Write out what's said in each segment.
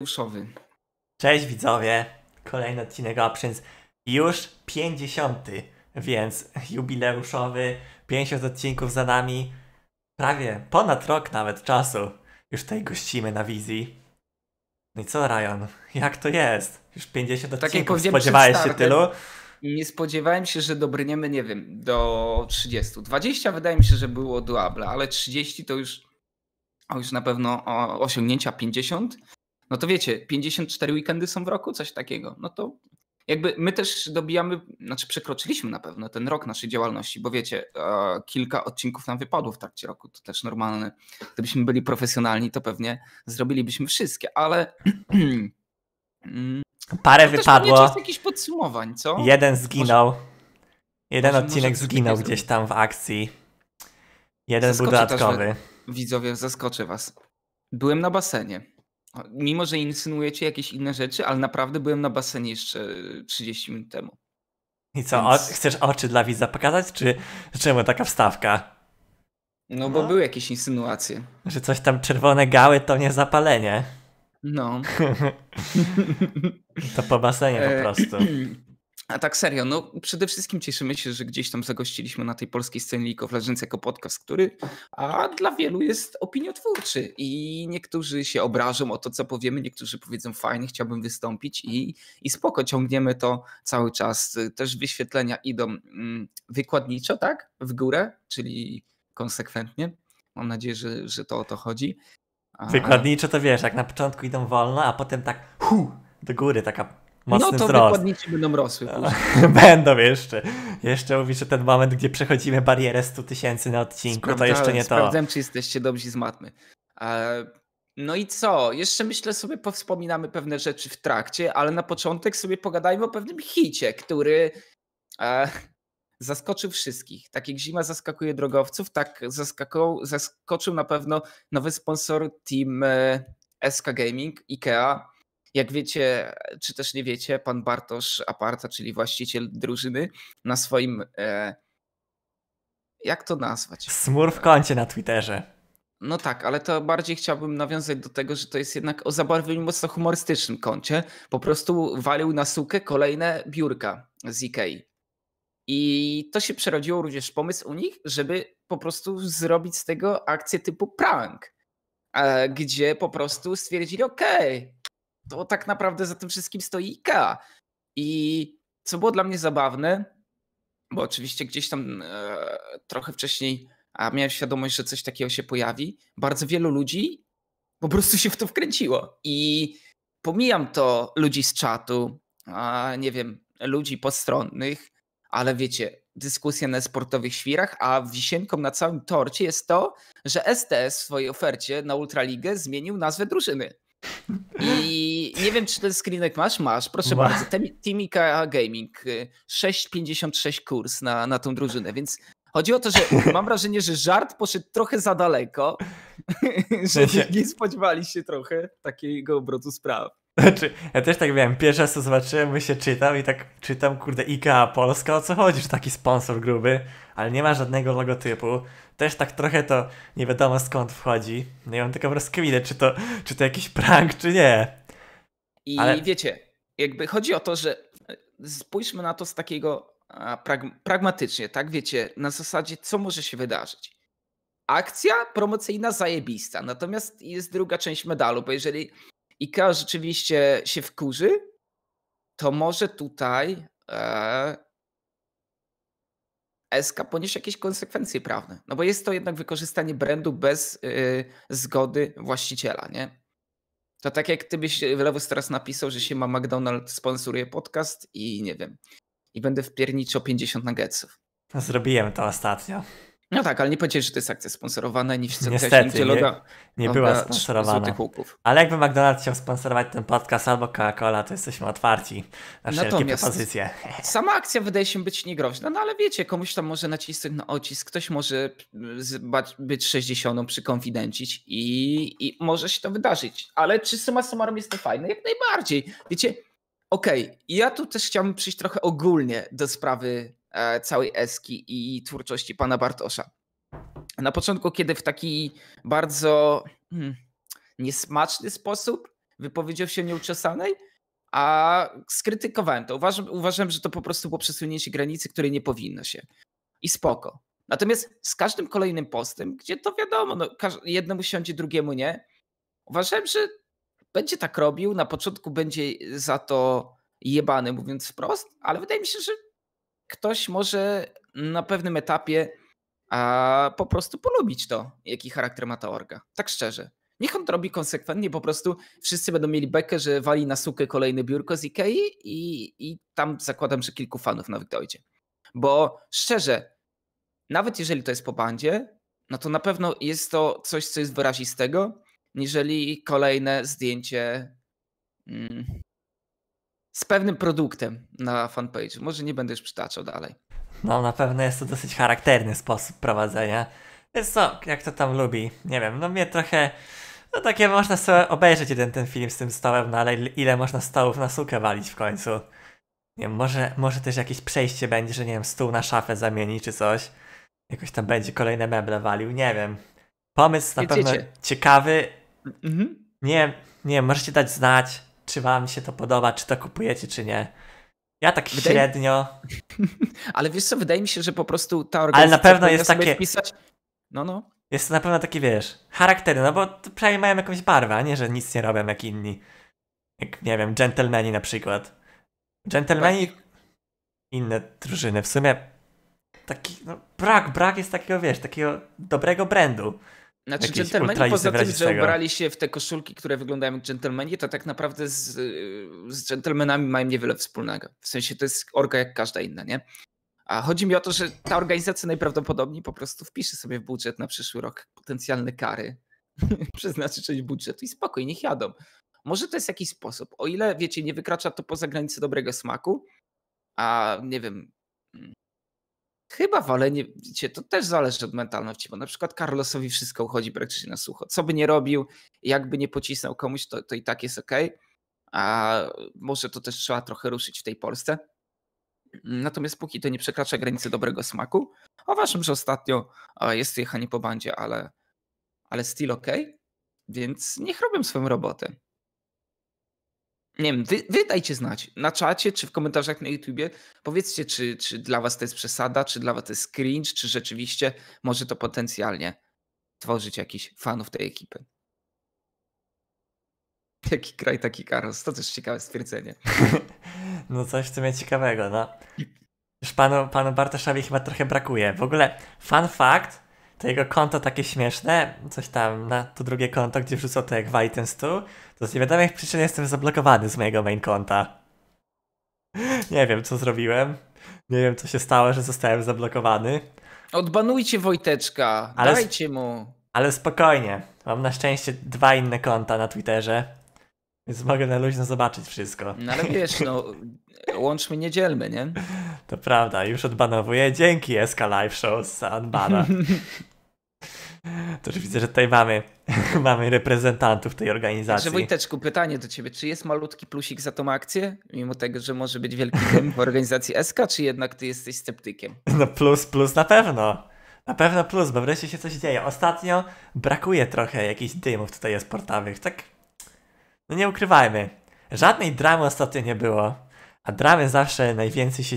Tadeuszowy. Cześć widzowie, kolejny odcinek Options, już 50, więc jubileuszowy, 50 odcinków za nami, prawie ponad rok nawet czasu, już tutaj gościmy na wizji. No i co Ryan, jak to jest? Już 50 tak odcinków, spodziewałeś się tylu? Nie spodziewałem się, że dobrniemy, nie wiem, do 30. 20 wydaje mi się, że było doable, ale 30 to już, o, już na pewno osiągnięcia 50 no to wiecie, 54 weekendy są w roku, coś takiego. No to jakby my też dobijamy, znaczy przekroczyliśmy na pewno ten rok naszej działalności, bo wiecie, e, kilka odcinków nam wypadło w trakcie roku, to też normalne. Gdybyśmy byli profesjonalni, to pewnie zrobilibyśmy wszystkie, ale. Mm, Parę to wypadło. Też jakichś podsumowań, co? Jeden zginął. Może... Jeden może, odcinek może zginął gdzieś tam w akcji. Jeden był dodatkowy. Też, widzowie, zaskoczę was. Byłem na basenie. Mimo, że insynuujecie jakieś inne rzeczy, ale naprawdę byłem na basenie jeszcze 30 y, minut temu. I co, Więc... o, chcesz oczy dla widza pokazać, czy czemu taka wstawka? No, bo no. były jakieś insynuacje. Że coś tam czerwone gały to nie zapalenie. No. to po basenie po e, prostu. A tak serio, no przede wszystkim cieszymy się, że gdzieś tam zagościliśmy na tej polskiej scenie League of Legends jako podcast, który a dla wielu jest opiniotwórczy i niektórzy się obrażą o to, co powiemy, niektórzy powiedzą fajnie, chciałbym wystąpić i, i spoko, ciągniemy to cały czas. Też wyświetlenia idą mm, wykładniczo, tak? W górę, czyli konsekwentnie. Mam nadzieję, że, że to o to chodzi. A... Wykładniczo to wiesz, jak na początku idą wolno, a potem tak hu, do góry, taka Mocny no to wzrost. wykładnicy będą rosły. E, będą jeszcze. Jeszcze mówisz, że ten moment, gdzie przechodzimy barierę 100 tysięcy na odcinku, Sprawdzałem, to jeszcze nie to. Sprawdzam, czy jesteście dobrzy z matmy. E, no i co? Jeszcze myślę sobie, powspominamy pewne rzeczy w trakcie, ale na początek sobie pogadajmy o pewnym hicie, który e, zaskoczył wszystkich. Tak jak zima zaskakuje drogowców, tak zaskakał, zaskoczył na pewno nowy sponsor Team SK Gaming, IKEA jak wiecie, czy też nie wiecie, pan Bartosz Aparta, czyli właściciel drużyny, na swoim. E, jak to nazwać? w koncie na Twitterze. No tak, ale to bardziej chciałbym nawiązać do tego, że to jest jednak o zabarwieniu mocno humorystycznym koncie. Po prostu walił na sukę kolejne biurka z Ikei. I to się przerodziło również pomysł u nich, żeby po prostu zrobić z tego akcję typu prank, e, gdzie po prostu stwierdzili, okej, okay, to tak naprawdę za tym wszystkim stoi IKEA. I co było dla mnie zabawne, bo oczywiście gdzieś tam e, trochę wcześniej a miałem świadomość, że coś takiego się pojawi, bardzo wielu ludzi po prostu się w to wkręciło. I pomijam to ludzi z czatu, a nie wiem, ludzi postronnych, ale wiecie, dyskusja na sportowych świrach, a wisienką na całym torcie jest to, że STS w swojej ofercie na Ultraligę zmienił nazwę drużyny. I Nie wiem, czy ten screenek masz? Masz. Proszę Ma. bardzo. Timika Gaming. 6,56 y, kurs na, na tą drużynę, więc Chodzi o to, że mam wrażenie, że żart poszedł trochę za daleko, że nie spodziewali się trochę takiego obrotu spraw. Znaczy, ja też tak miałem. Pierwszy raz to zobaczyłem, my się czytam i tak czytam, kurde, IKA Polska, o co chodzi, że taki sponsor gruby, ale nie ma żadnego logotypu. Też tak trochę to nie wiadomo skąd wchodzi. No i mam tylko rozkminę, czy to, czy to jakiś prank, czy nie. I Ale... wiecie, jakby chodzi o to, że e, spójrzmy na to z takiego pragmatycznie, tak wiecie, na zasadzie, co może się wydarzyć. Akcja promocyjna zajebista, natomiast jest druga część medalu, bo jeżeli IKA rzeczywiście się wkurzy, to może tutaj e, SK poniesie jakieś konsekwencje prawne. No bo jest to jednak wykorzystanie brandu bez y, zgody właściciela, nie? To tak jak gdybyś byś Lewus teraz napisał, że się ma McDonald's sponsoruje podcast i nie wiem. I będę wpierniczał 50 nuggetsów. Zrobiłem to ostatnio. No tak, ale nie powiedzieć, że to jest akcja sponsorowana, nie widzę Niestety, nie, loga, nie była sponsorowana. Ale jakby McDonald's chciał sponsorować ten podcast albo Coca-Cola, to jesteśmy otwarci na wszelkie Natomiast propozycje. Sama akcja wydaje się być niegroźna, no ale wiecie, komuś tam może nacisnąć na ocisk, ktoś może być 60 przykonfidencić i, i może się to wydarzyć. Ale czy suma summarum jest to fajne? Jak najbardziej. Wiecie, okej, okay, ja tu też chciałbym przyjść trochę ogólnie do sprawy E, całej Eski i twórczości pana Bartosza. Na początku, kiedy w taki bardzo hmm, niesmaczny sposób wypowiedział się nieuczesanej, a skrytykowałem to. Uważam, uważam, że to po prostu było przesunięcie granicy, której nie powinno się. I spoko. Natomiast z każdym kolejnym postem, gdzie to wiadomo, no, jednemu siądzie, drugiemu nie, uważałem, że będzie tak robił, na początku będzie za to jebany, mówiąc wprost, ale wydaje mi się, że ktoś może na pewnym etapie a, po prostu polubić to, jaki charakter ma ta orga. Tak szczerze. Niech on to robi konsekwentnie, po prostu wszyscy będą mieli bekę, że wali na sukę kolejne biurko z Ikei i, i tam zakładam, że kilku fanów nawet dojdzie. Bo szczerze, nawet jeżeli to jest po bandzie, no to na pewno jest to coś, co jest wyrazistego, niżeli kolejne zdjęcie mm, z pewnym produktem na fanpage'u. Może nie będę już przytaczał dalej. No, na pewno jest to dosyć charakterny sposób prowadzenia. Więc co, jak to tam lubi, nie wiem, no mnie trochę... No takie można sobie obejrzeć jeden ten film z tym stołem, no ale ile można stołów na sukę walić w końcu? Nie wiem, może, może też jakieś przejście będzie, że nie wiem, stół na szafę zamieni czy coś. Jakoś tam będzie kolejne meble walił, nie wiem. Pomysł na Wiecie. pewno ciekawy. Mhm. Nie, nie, możecie dać znać czy wam się to podoba, czy to kupujecie, czy nie. Ja tak wydaje... średnio. Ale wiesz co, wydaje mi się, że po prostu ta organizacja... Ale na pewno jest takie... Wpisać... No, no. Jest to na pewno takie, wiesz, charaktery, no bo przynajmniej mają jakąś barwę, a nie, że nic nie robią jak inni. Jak, nie wiem, dżentelmeni na przykład. Dżentelmeni... Tak. Inne drużyny w sumie. Taki, no, brak, brak jest takiego, wiesz, takiego dobrego brandu. Znaczy, dżentelmeni poza tym, że ubrali się w te koszulki, które wyglądają jak dżentelmeni, to tak naprawdę z, dżentelmenami mają niewiele wspólnego. W sensie to jest orga jak każda inna, nie? A chodzi mi o to, że ta organizacja najprawdopodobniej po prostu wpisze sobie w budżet na przyszły rok potencjalne kary, przeznaczy część budżetu i spokojnie niech jadą. Może to jest jakiś sposób. O ile, wiecie, nie wykracza to poza granice dobrego smaku, a nie wiem, Chyba ale wiecie, to też zależy od mentalności, bo na przykład Carlosowi wszystko uchodzi praktycznie na sucho. Co by nie robił, jakby nie pocisnął komuś, to, to i tak jest ok. A może to też trzeba trochę ruszyć w tej Polsce. Natomiast póki to nie przekracza granicy dobrego smaku, o waszym, że ostatnio jest jechanie po bandzie, ale, ale still ok, więc niech robią swoją robotę nie wiem, wy, wy dajcie znać na czacie czy w komentarzach na YouTubie. Powiedzcie, czy, czy dla was to jest przesada, czy dla was to jest cringe, czy rzeczywiście może to potencjalnie tworzyć jakiś fanów tej ekipy. Jaki kraj, taki Karos. To też ciekawe stwierdzenie. No coś w sumie ciekawego, no. Już panu, panu Bartoszowi chyba trochę brakuje. W ogóle, fun fact, to jego konto takie śmieszne, coś tam na to drugie konto, gdzie wrzucał te jak w iTunes to z niewiadomych przyczyn jestem zablokowany z mojego main konta. Nie wiem, co zrobiłem. Nie wiem, co się stało, że zostałem zablokowany. Odbanujcie Wojteczka, ale dajcie mu. Ale spokojnie, mam na szczęście dwa inne konta na Twitterze, więc mogę na luźno zobaczyć wszystko. No ale wiesz, no, łączmy niedzielmy, nie? To prawda, już odbanowuję. Dzięki SK Live Show za unbana. To już widzę, że tutaj mamy, mamy reprezentantów tej organizacji. Także Wojteczku, pytanie do ciebie. Czy jest malutki plusik za tą akcję? Mimo tego, że może być wielkim w organizacji SK, czy jednak ty jesteś sceptykiem? No plus, plus na pewno. Na pewno plus, bo wreszcie się coś dzieje. Ostatnio brakuje trochę jakichś dymów tutaj sportowych. Tak, no nie ukrywajmy. Żadnej dramy ostatnio nie było a dramy zawsze najwięcej się,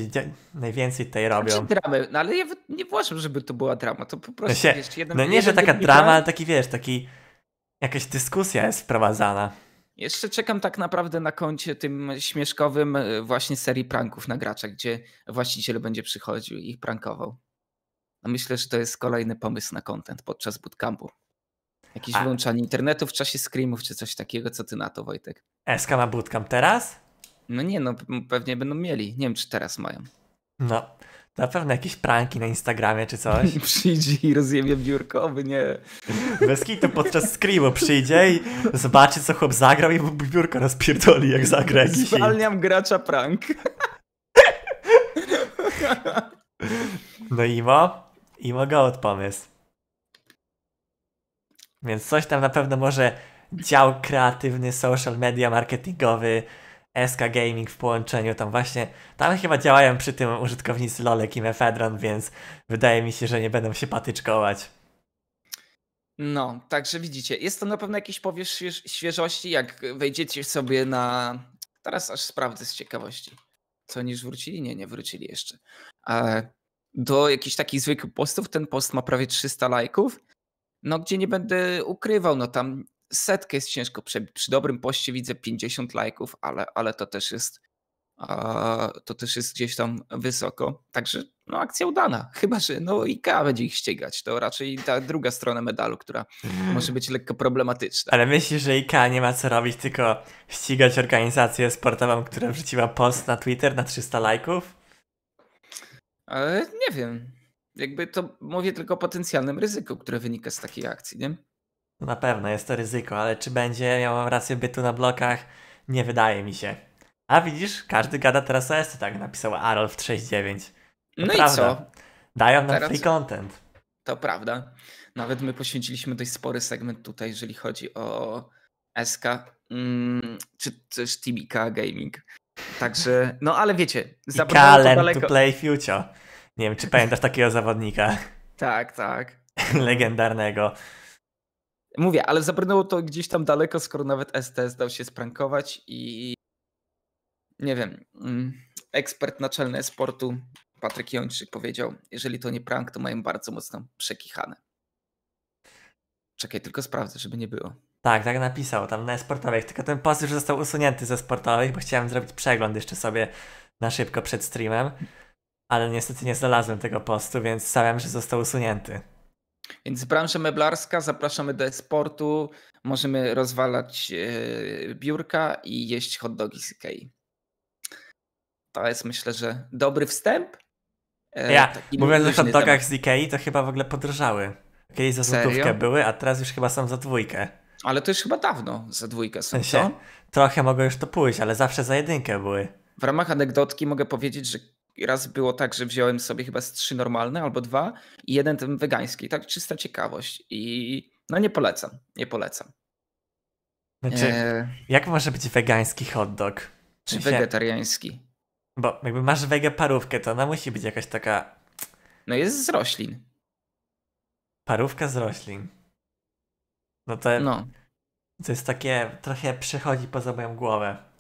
najwięcej tej robią. Znaczy dramy, no ale ja nie włączam, żeby to była drama, to po no prostu jeszcze się, wiesz, jeden, No nie, że taka drama, ale taki wiesz, taki jakaś dyskusja jest wprowadzana. Jeszcze czekam tak naprawdę na koncie tym śmieszkowym y, właśnie serii pranków na gracza, gdzie właściciel będzie przychodził i ich prankował. No myślę, że to jest kolejny pomysł na content podczas bootcampu. Jakieś A. wyłączanie internetu w czasie screamów czy coś takiego, co ty na to Wojtek? Eskama ma bootcamp teraz? No nie, no pewnie będą mieli. Nie wiem, czy teraz mają. No, na pewno jakieś pranki na Instagramie czy coś. przyjdzie i rozjemie biurkowy, nie. Bez to podczas screamu przyjdzie i zobaczy, co chłop zagrał i biurko rozpierdoli, jak zagra Zwalniam gracza prank. No Imo, Imo Goat pomysł. Więc coś tam na pewno może dział kreatywny, social media, marketingowy, SK Gaming w połączeniu, tam właśnie, tam chyba działają przy tym użytkownicy Lolek i Mefedron, więc wydaje mi się, że nie będą się patyczkować. No, także widzicie, jest to na pewno jakiś powiew świeżości, jak wejdziecie sobie na... Teraz aż sprawdzę z ciekawości. Co, niż wrócili? Nie, nie wrócili jeszcze. Do jakichś takich zwykłych postów, ten post ma prawie 300 lajków, no gdzie nie będę ukrywał, no tam setkę jest ciężko przebić. Przy dobrym poście widzę 50 lajków, ale, ale to też jest to też jest gdzieś tam wysoko. Także no, akcja udana. Chyba, że no, IKEA będzie ich ścigać. To raczej ta druga strona medalu, która może być lekko problematyczna. Ale myślisz, że IKEA nie ma co robić, tylko ścigać organizację sportową, która wrzuciła post na Twitter na 300 lajków? Ale nie wiem. Jakby to mówię tylko o potencjalnym ryzyku, które wynika z takiej akcji, nie? Na pewno jest to ryzyko, ale czy będzie miał rację bytu na blokach? Nie wydaje mi się. A widzisz, każdy gada teraz o Esty, tak napisał Arolf69. No, no i co? Dają nam teraz... free content. To prawda. Nawet my poświęciliśmy dość spory segment tutaj, jeżeli chodzi o SK mm, czy też TBK Gaming. Także, no ale wiecie, zabrałem to daleko. to play future. Nie wiem, czy pamiętasz takiego zawodnika. Tak, tak. Legendarnego. Mówię, ale zabrnęło to gdzieś tam daleko, skoro nawet STS dał się sprankować i nie wiem, mm, ekspert naczelny sportu Patryk Jończyk powiedział, jeżeli to nie prank, to mają bardzo mocno przekichane. Czekaj, tylko sprawdzę, żeby nie było. Tak, tak napisał tam na sportowych, tylko ten post już został usunięty ze sportowych, bo chciałem zrobić przegląd jeszcze sobie na szybko przed streamem, ale niestety nie znalazłem tego postu, więc stawiam, że został usunięty. Więc branża meblarska, zapraszamy do eksportu, możemy rozwalać e, biurka i jeść hot dogi z Ikei. To jest myślę, że dobry wstęp. E, ja, mówiąc o hot dogach z Ikei, to chyba w ogóle podrżały. Kiedyś za złotówkę były, a teraz już chyba są za dwójkę. Ale to już chyba dawno za dwójkę są, w Trochę mogą już to pójść, ale zawsze za jedynkę były. W ramach anegdotki mogę powiedzieć, że raz było tak, że wziąłem sobie chyba z trzy normalne albo dwa i jeden ten wegański, tak czysta ciekawość i no nie polecam, nie polecam. Znaczy, e... jak może być wegański hot dog? Czy wegetariański? Bo jakby masz wege parówkę, to ona musi być jakaś taka... No jest z roślin. Parówka z roślin. No to... No. To jest takie, trochę przechodzi poza moją głowę.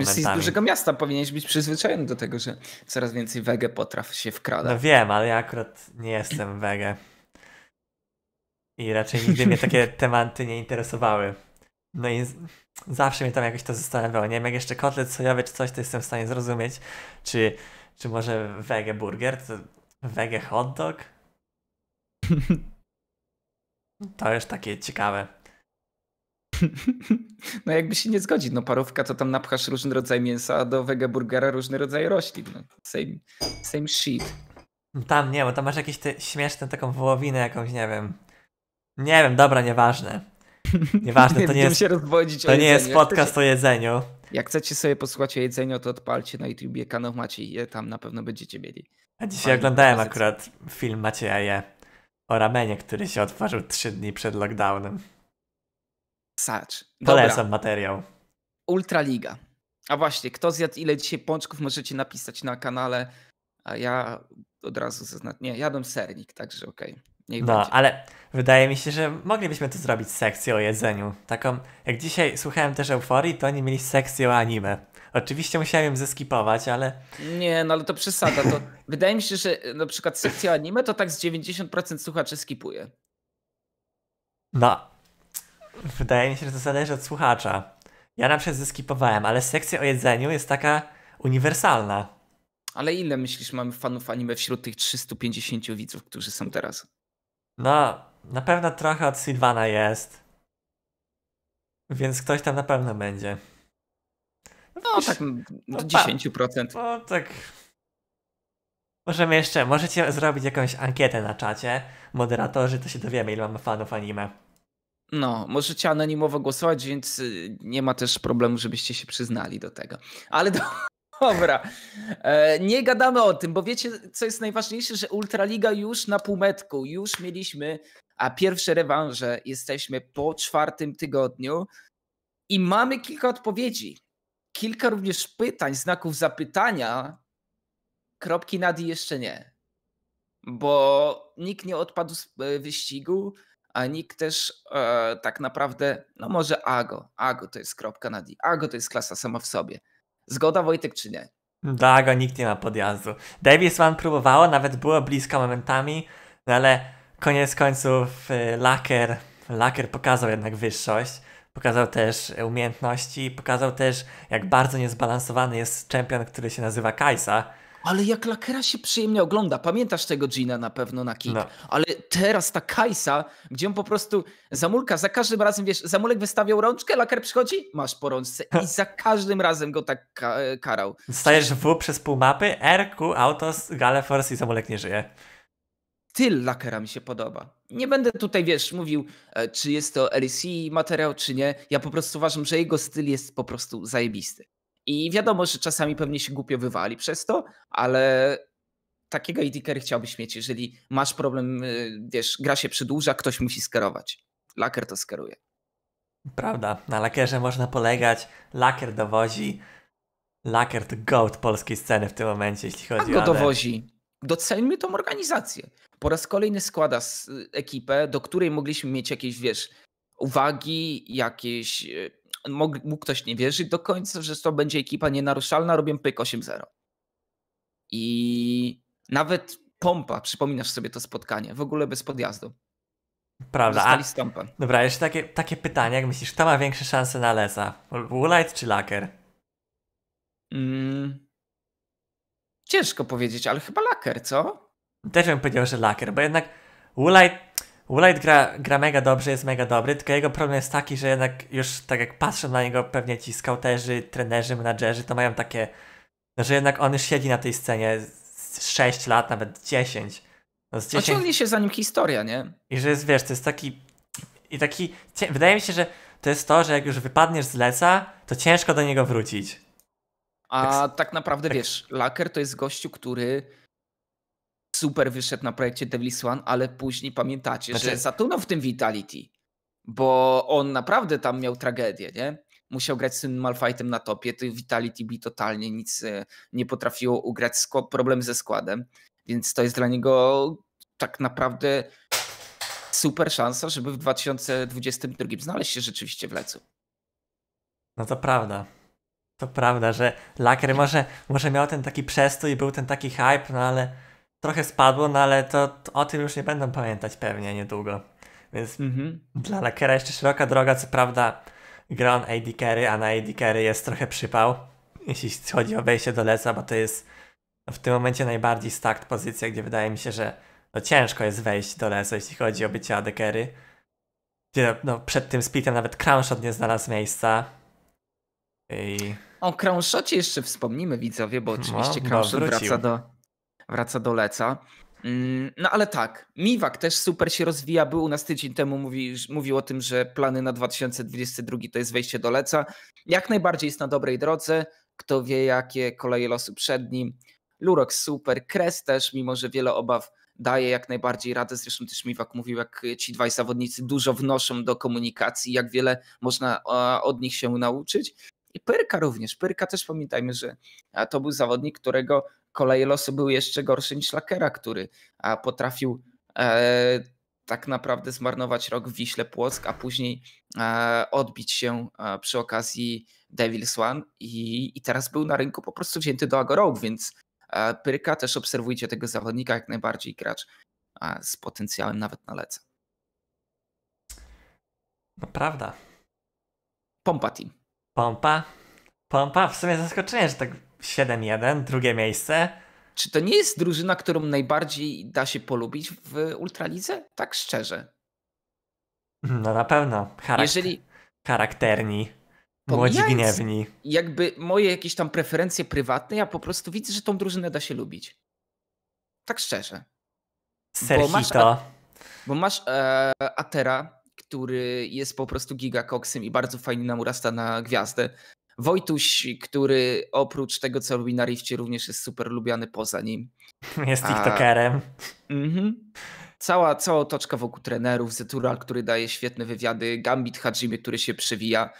Jeśli z dużego miasta, powinieneś być przyzwyczajony do tego, że coraz więcej wege potraw się wkrada. No wiem, ale ja akurat nie jestem wege. I raczej nigdy mnie takie tematy nie interesowały. No i zawsze mnie tam jakoś to zastanawiało. Nie wiem, jak jeszcze kotlet sojowy czy coś, to jestem w stanie zrozumieć. Czy, czy może wege burger, to wege hot dog? To już takie ciekawe. No jakby się nie zgodzić, no parówka to tam napchasz różny rodzaj mięsa, a do wegeburgera różny rodzaj roślin. No, same, same shit. No tam nie, bo tam masz jakieś te śmieszne taką wołowinę jakąś, nie wiem. Nie wiem, dobra, nieważne. Nieważne, nie, to nie jest, się rozwodzić to nie jest podcast chcecie, o jedzeniu. Jak chcecie sobie posłuchać o jedzeniu, to odpalcie na YouTubie kanał Macieje, tam na pewno będziecie mieli. A dzisiaj Fajne oglądałem pozycje. akurat film Macieja Je o ramenie, który się otworzył trzy dni przed lockdownem. Sacz. Dobra. Polecam materiał. Ultraliga. A właśnie, kto zjadł ile dzisiaj pączków, możecie napisać na kanale. A ja od razu zaznaczę. Nie, jadłem sernik, także okej. Okay. no, będzie. ale wydaje mi się, że moglibyśmy tu zrobić sekcję o jedzeniu. Taką, jak dzisiaj słuchałem też Euforii, to oni mieli sekcję o anime. Oczywiście musiałem zeskipować, ale... Nie, no ale to przesada. To wydaje mi się, że na przykład sekcja anime to tak z 90% słuchaczy skipuje. No, wydaje mi się, że to zależy od słuchacza. Ja na przykład zeskipowałem, ale sekcja o jedzeniu jest taka uniwersalna. Ale ile myślisz mamy fanów anime wśród tych 350 widzów, którzy są teraz? No, na pewno trochę od Sylwana jest. Więc ktoś tam na pewno będzie. No, tak, no, do 10%. No tak. Możemy jeszcze, możecie zrobić jakąś ankietę na czacie. Moderatorzy, to się dowiemy, ile mamy fanów anime. No, możecie anonimowo głosować, więc y, nie ma też problemu, żebyście się przyznali do tego. Ale do... dobra, e, nie gadamy o tym, bo wiecie, co jest najważniejsze, że Ultraliga już na półmetku, już mieliśmy a pierwsze rewanże. Jesteśmy po czwartym tygodniu i mamy kilka odpowiedzi. Kilka również pytań, znaków zapytania. Kropki nad i jeszcze nie, bo nikt nie odpadł z e, wyścigu a nikt też e, tak naprawdę, no może Ago, Ago to jest kropka na D, Ago to jest klasa sama w sobie. Zgoda Wojtek czy nie? Do tak, Ago nikt nie ma podjazdu. Davis One próbowało, nawet było blisko momentami, no ale koniec końców e, Laker, Laker pokazał jednak wyższość pokazał też umiejętności, pokazał też, jak bardzo niezbalansowany jest czempion, który się nazywa Kajsa, ale jak Lakera się przyjemnie ogląda. Pamiętasz tego Gina na pewno na kit. No. Ale teraz ta Kajsa, gdzie on po prostu zamulka, za każdym razem, wiesz, zamulek wystawiał rączkę, Laker przychodzi, masz po rączce i za każdym razem go tak ka karał. Stajesz W przez pół mapy, R, Gale Autos, Galeforce i zamulek nie żyje Tyl lakera mi się podoba. Nie będę tutaj, wiesz, mówił, e, czy jest to LEC materiał, czy nie. Ja po prostu uważam, że jego styl jest po prostu zajebisty. I wiadomo, że czasami pewnie się głupio wywali przez to, ale takiego AD chciałbyś mieć, jeżeli masz problem, y, wiesz, gra się przedłuża, ktoś musi skerować. Laker to skeruje. Prawda, na Lakerze można polegać, Laker dowozi. Laker to goat polskiej sceny w tym momencie, jeśli chodzi A go o. go dowozi. Doceńmy tą organizację. Po raz kolejny składa y, ekipę, do której mogliśmy mieć jakieś, wiesz, uwagi, jakieś y, mógł, mógł ktoś nie wierzyć do końca, że to będzie ekipa nienaruszalna, robię pyk 8-0. I nawet pompa, przypominasz sobie to spotkanie, w ogóle bez podjazdu. Prawda. A, dobra, jeszcze takie, takie pytanie, jak myślisz, kto ma większe szanse na Lesa? Woolite czy Laker? Mm, ciężko powiedzieć, ale chyba Laker, co? Też bym powiedział, że Laker, bo jednak Woolite Woolite gra, gra mega dobrze, jest mega dobry, tylko jego problem jest taki, że jednak już tak jak patrzę na niego pewnie ci skauterzy, trenerzy, menadżerzy, to mają takie, no, że jednak on już siedzi na tej scenie 6 lat, nawet 10. No, z 10... się za nim historia, nie? I że jest, wiesz, to jest taki... I taki... Wydaje mi się, że to jest to, że jak już wypadniesz z leca, to ciężko do niego wrócić. A tak, tak naprawdę, tak... wiesz, Laker to jest gościu, który super wyszedł na projekcie Devil's One, ale później pamiętacie, znaczy... że zatunął w tym Vitality, bo on naprawdę tam miał tragedię, nie? Musiał grać z tym Malfightem na topie, to Vitality bi totalnie nic e, nie potrafiło ugrać, problem ze składem, więc to jest dla niego tak naprawdę super szansa, żeby w 2022 znaleźć się rzeczywiście w lecu. No to prawda. To prawda, że Laker może, może miał ten taki przestój, był ten taki hype, no ale trochę spadło, no ale to, to, o tym już nie będą pamiętać pewnie niedługo. Więc mm-hmm. dla Lakera jeszcze szeroka droga, co prawda gra on AD carry, a na AD carry jest trochę przypał, jeśli chodzi o wejście do leca, bo to jest w tym momencie najbardziej stacked pozycja, gdzie wydaje mi się, że no ciężko jest wejść do leca, jeśli chodzi o bycie AD carry. Gdzie, no, przed tym splitem nawet Crownshot nie znalazł miejsca. I... O Crownshocie jeszcze wspomnimy widzowie, bo oczywiście no, no Crownshot wraca do wraca do Leca. Mm, no ale tak, Miwak też super się rozwija, był u nas tydzień temu, mówi, mówił o tym, że plany na 2022 to jest wejście do Leca. Jak najbardziej jest na dobrej drodze, kto wie jakie koleje losu przed nim. Lurok super, Kres też, mimo że wiele obaw daje jak najbardziej radę, zresztą też Miwak mówił, jak ci dwaj zawodnicy dużo wnoszą do komunikacji, jak wiele można od nich się nauczyć. I Pyrka również. Pyrka też pamiętajmy, że to był zawodnik, którego kolei losu był jeszcze gorszy niż Lakera, który potrafił e, tak naprawdę zmarnować rok w Wiśle Płock, a później e, odbić się e, przy okazji Devil's One i, i teraz był na rynku po prostu wzięty do Agorog, więc Pyrka też obserwujcie tego zawodnika jak najbardziej gracz z potencjałem nawet na lece. No prawda. Pompa team. Pompa? Pompa? W sumie zaskoczenie, że tak 7-1, drugie miejsce. Czy to nie jest drużyna, którą najbardziej da się polubić w Ultralidze? Tak szczerze. No na pewno. Charak- Jeżeli... Charakterni. Młodzi gniewni. Jakby moje jakieś tam preferencje prywatne, ja po prostu widzę, że tą drużynę da się lubić. Tak szczerze. Serhito. Bo masz, a, bo masz e, Atera, który jest po prostu gigakoksem i bardzo fajnie nam urasta na gwiazdę. Wojtuś, który oprócz tego, co robi na Rifcie, również jest super lubiany poza nim. Jest tiktokerem. A... Mhm. Cała, cała otoczka wokół trenerów, Zetural, który daje świetne wywiady, Gambit Hajimy, który się przewija.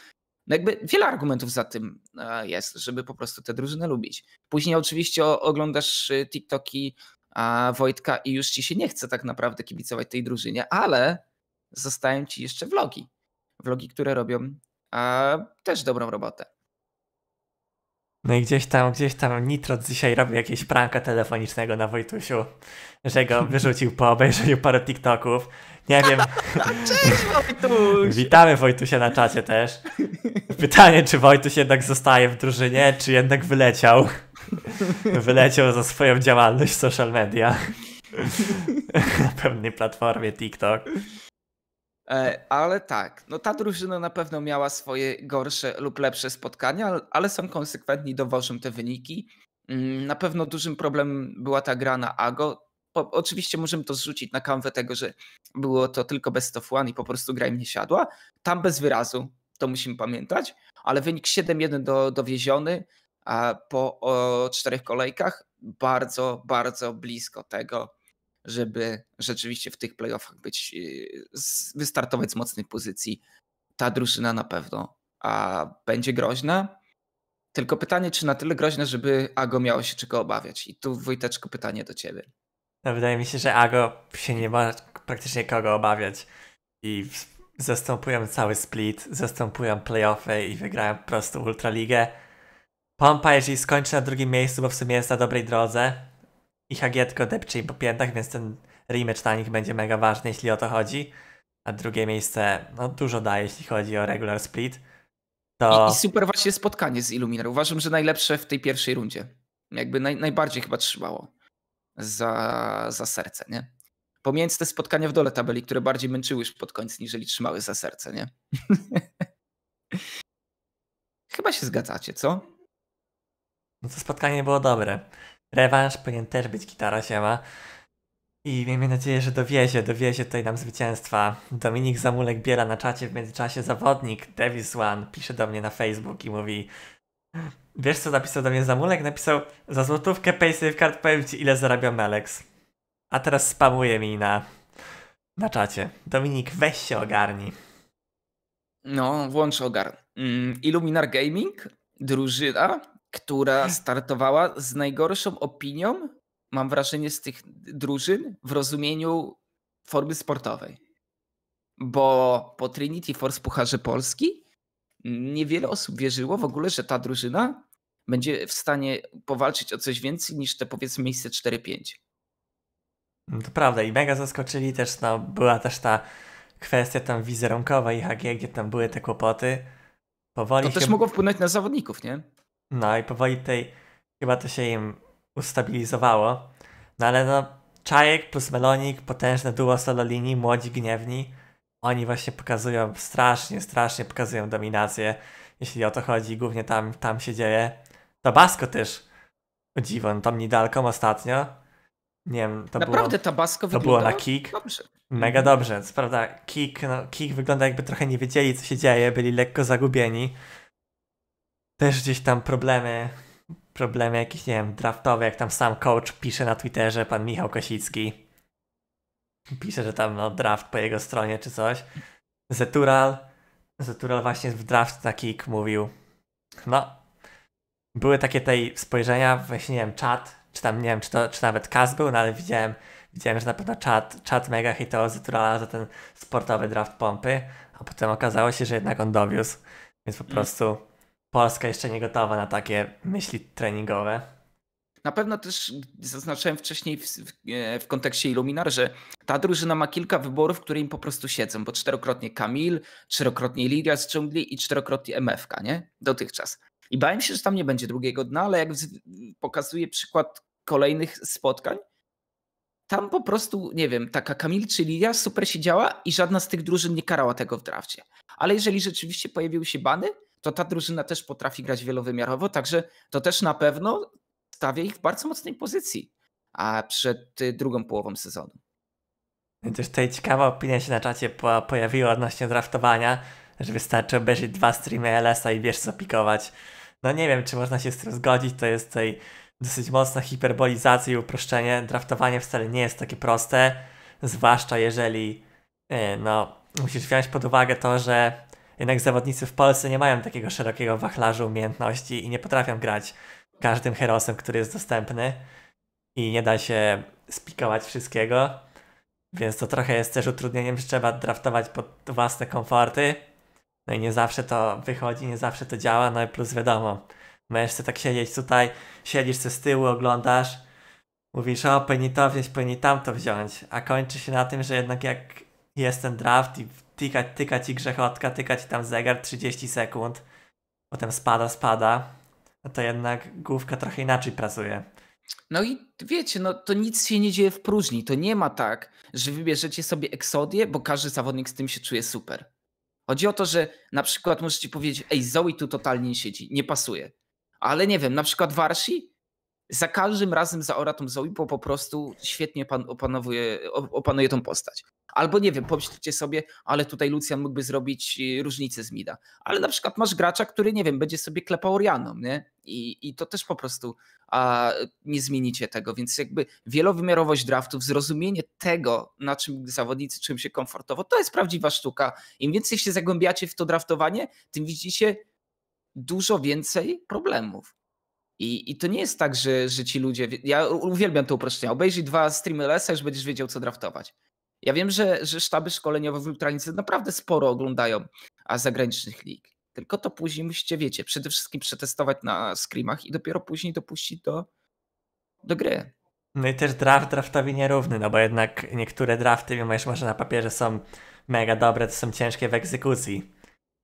No jakby wiele argumentów za tym e, jest, żeby po prostu tę drużynę lubić. Później oczywiście oglądasz e, TikToki Wojtka i już ci się nie chce tak naprawdę kibicować tej drużynie, ale zostają ci jeszcze vlogi. Vlogi, które robią też dobrą robotę. No i gdzieś tam, gdzieś tam Nitrot dzisiaj robi jakieś pranka telefonicznego na Wojtusiu, że go wyrzucił po obejrzeniu paru TikToków. Nie wiem. Cześć Wojtuś! Witamy Wojtusia na czacie też. Pytanie, czy Wojtuś jednak zostaje w drużynie, czy jednak wyleciał. Wyleciał za swoją działalność social media. Na pewnej platformie TikTok. E, ale tak, no ta drużyna na pewno miała swoje gorsze lub lepsze spotkania, ale są konsekwentni, dowożą te wyniki. Mm, na pewno dużym problemem była ta gra na Ago. Po, oczywiście możemy to zrzucić na kanwę tego, że było to tylko bez of one i po prostu gra im nie siadła. Tam bez wyrazu, to musimy pamiętać, ale wynik 7-1 do, dowieziony a po o, czterech kolejkach, bardzo, bardzo blisko tego, żeby rzeczywiście w tych playoffach być, yy, wystartować z mocnej pozycji. Ta drużyna na pewno a będzie groźna. Tylko pytanie, czy na tyle groźna, żeby Ago miało się czego obawiać? I tu Wojteczko pytanie do ciebie. No wydaje mi się, że Ago się nie ma praktycznie kogo obawiać. I zastępują cały split, zastępują playoffy i wygrają po prostu Ultraligę. Pompa, jeżeli skończy na drugim miejscu, bo w sumie jest na dobrej drodze, i Hagietko depczy po piętach, więc ten rematch dla nich będzie mega ważny, jeśli o to chodzi. A drugie miejsce no, dużo daje, jeśli chodzi o regular split. To... I, I, super właśnie spotkanie z Illuminar. Uważam, że najlepsze w tej pierwszej rundzie. Jakby naj, najbardziej chyba trzymało za, za serce, nie? Pomijając te spotkania w dole tabeli, które bardziej męczyły już pod koniec, niżeli trzymały za serce, nie? chyba się zgadzacie, co? No to spotkanie było dobre rewanż powinien też być gitara siema. I miejmy nadzieję, że dowiezie, dowiezie tutaj nam zwycięstwa. Dominik Zamulek-Biela na czacie w międzyczasie zawodnik Davis One pisze do mnie na Facebook i mówi Wiesz co napisał do mnie Zamulek? Napisał za złotówkę PaySafeCard powiem Ci ile zarabia Melex. A teraz spamuje mi na, na czacie. Dominik, weź się ogarni. No, włącz ogar. Mm, Illuminar Gaming, drużyna która startowała z najgorszą opinią, mam wrażenie, z tych drużyn w rozumieniu formy sportowej. Bo po Trinity Force Pucharze Polski niewiele osób wierzyło w ogóle, że ta drużyna będzie w stanie powalczyć o coś więcej niż te powiedzmy miejsce 4-5. Mm, to prawda i mega zaskoczyli też, no, była też ta kwestia tam wizerunkowa i HG, gdzie tam były te kłopoty. Powoli to się... też mogło wpłynąć na zawodników, nie? No i powoli tej chyba to się im ustabilizowało. No ale no, Czajek plus Melonik, potężne duo solo linii, młodzi gniewni. Oni właśnie pokazują strasznie, strasznie pokazują dominację, jeśli o to chodzi. Głównie tam, tam się dzieje. Tabasco też. O dziwo, no, tam Nidalkom ostatnio. Nie wiem, to Naprawdę było, Tabasco to było na kick. Dobrze. Mega mhm. dobrze, co prawda kick, no, kick wygląda jakby trochę nie wiedzieli co się dzieje, byli lekko zagubieni też gdzieś tam problemy, problemy jakieś, nie wiem, draftowe, jak tam sam coach pisze na Twitterze, pan Michał Kosicki. Pisze, że tam no, draft po jego stronie czy coś. Zetural, Zetural właśnie w draft na kick mówił, no, były takie tej spojrzenia, właśnie nie wiem, czat, czy tam nie wiem, czy, to, czy nawet Kaz był, no ale widziałem, widziałem, że na pewno czat, czat mega hitował Zeturala za ten sportowy draft pompy, a potem okazało się, że jednak on dowiózł, więc po mm. prostu Polska jeszcze nie gotowa na takie myśli treningowe. Na pewno też zaznaczyłem wcześniej w, w, e, w, kontekście Iluminar, że ta drużyna ma kilka wyborów, które im po prostu siedzą, bo czterokrotnie Kamil, czterokrotnie Lidia z dżungli i czterokrotnie MFK, nie? Dotychczas. I bałem się, że tam nie będzie drugiego dna, ale jak pokazuje przykład kolejnych spotkań, tam po prostu, nie wiem, taka Kamil czy Lidia super siedziała i żadna z tych drużyn nie karała tego w drafcie. Ale jeżeli rzeczywiście pojawiły się bany, to ta drużyna też potrafi grać wielowymiarowo, także to też na pewno stawia ich w bardzo mocnej pozycji a przed y, drugą połową sezonu. Też tutaj ciekawa opinia się na czacie pojawiła odnośnie draftowania, że wystarczy obejrzeć dwa streamy LS-a i wiesz co pikować. No nie wiem, czy można się z tym zgodzić, to jest tutaj dosyć mocna hiperbolizacja i uproszczenie. Draftowanie wcale nie jest takie proste, zwłaszcza jeżeli y, no, musisz wziąć pod uwagę to, że jednak zawodnicy w Polsce nie mają takiego szerokiego wachlarza umiejętności i nie potrafią grać każdym herosem, który jest dostępny i nie da się spikować wszystkiego. Więc to trochę jest też utrudnieniem, że trzeba draftować pod własne komforty. No i nie zawsze to wychodzi, nie zawsze to działa, no i plus wiadomo, możesz tak siedzieć tutaj, siedzisz ze z tyłu, oglądasz, mówisz, o, powinni to wziąć, powinni tamto wziąć, a kończy się na tym, że jednak jak jest ten draft i tykać, tykać i grzechotka, tykać i tam zegar 30 sekund, potem spada, spada, no to jednak główka trochę inaczej pracuje. No i wiecie, no to nic się nie dzieje w próżni. To nie ma tak, że wybierzecie sobie eksodię, bo każdy zawodnik z tym się czuje super. Chodzi o to, że na przykład możecie powiedzieć, ej, Zoe tu totalnie nie siedzi, nie pasuje. Ale nie wiem, na przykład Warsi za każdym razem za Oratą Zoe, bo po prostu świetnie pan opanowuje, opanuje tą postać. Albo nie wiem, pomyślcie sobie, ale tutaj Lucjan mógłby zrobić y, różnicę z Mida. Ale na przykład masz gracza, który nie wiem, będzie sobie klepał Orianą, nie? I, I to też po prostu a, nie zmienicie tego, więc jakby wielowymiarowość draftów, zrozumienie tego, na czym zawodnicy czym się komfortowo, to jest prawdziwa sztuka. Im więcej się zagłębiacie w to draftowanie, tym widzicie dużo więcej problemów. I, I to nie jest tak, że, że ci ludzie. Ja uwielbiam te uproszczenia. Obejrzyj dwa streamy Lesa, już będziesz wiedział, co draftować. Ja wiem, że, że sztaby szkoleniowe w Ultranicy naprawdę sporo oglądają a zagranicznych lig. Tylko to później musicie, wiecie, przede wszystkim przetestować na screamach i dopiero później dopuścić do, do gry. No i też draft draftowi nierówny, no bo jednak niektóre drafty, mimo że może na papierze są mega dobre, to są ciężkie w egzekucji.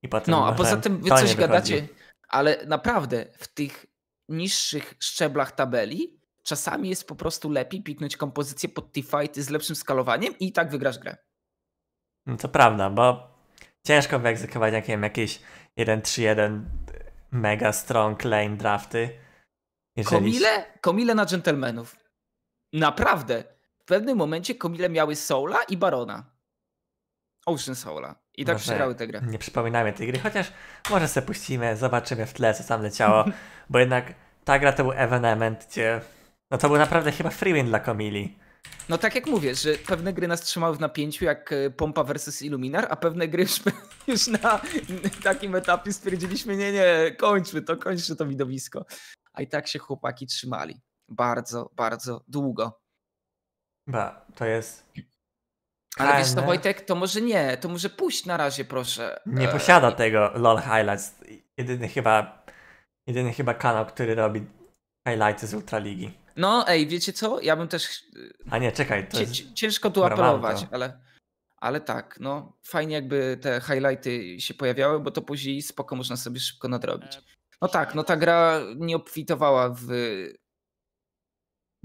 I potem no, a poza tym wy coś gadacie, ale naprawdę w tych niższych szczeblach tabeli czasami jest po prostu lepiej piknąć kompozycję pod t z lepszym skalowaniem i tak wygrasz grę. No to prawda, bo ciężko wyegzekwować jak wiem, jakieś 1-3-1 mega strong lane drafty. Komile, komile na dżentelmenów. Naprawdę. W pewnym momencie komile miały Soula i Barona. Ocean Soul'a. I tak przegrały no tak, te gry. Nie przypominamy tej gry, chociaż może sobie puścimy, zobaczymy w tle, co tam leciało, bo jednak ta gra to był evenement, gdzie no to był naprawdę chyba freewin dla Komili. No tak jak mówię, że pewne gry nas trzymały w napięciu, jak e, Pompa versus Illuminar, a pewne gry już, już na takim etapie stwierdziliśmy, nie, nie, kończmy to, kończmy to widowisko. A i tak się chłopaki trzymali. Bardzo, bardzo długo. Ba, to jest ale wiesz, no Wojtek, to może nie, to może pójść na razie, proszę. Nie e, posiada tego LOL Highlights. Jedyny chyba, jedyny chyba kanał, który robi highlights z Ultraligi. No, ej, wiecie co? Ja bym też. A nie, czekaj. To jest... Ciężko tu apelować, ale, ale tak, no fajnie jakby te highlighty się pojawiały, bo to później spoko można sobie szybko nadrobić. E, no tak, no ta gra nie obfitowała w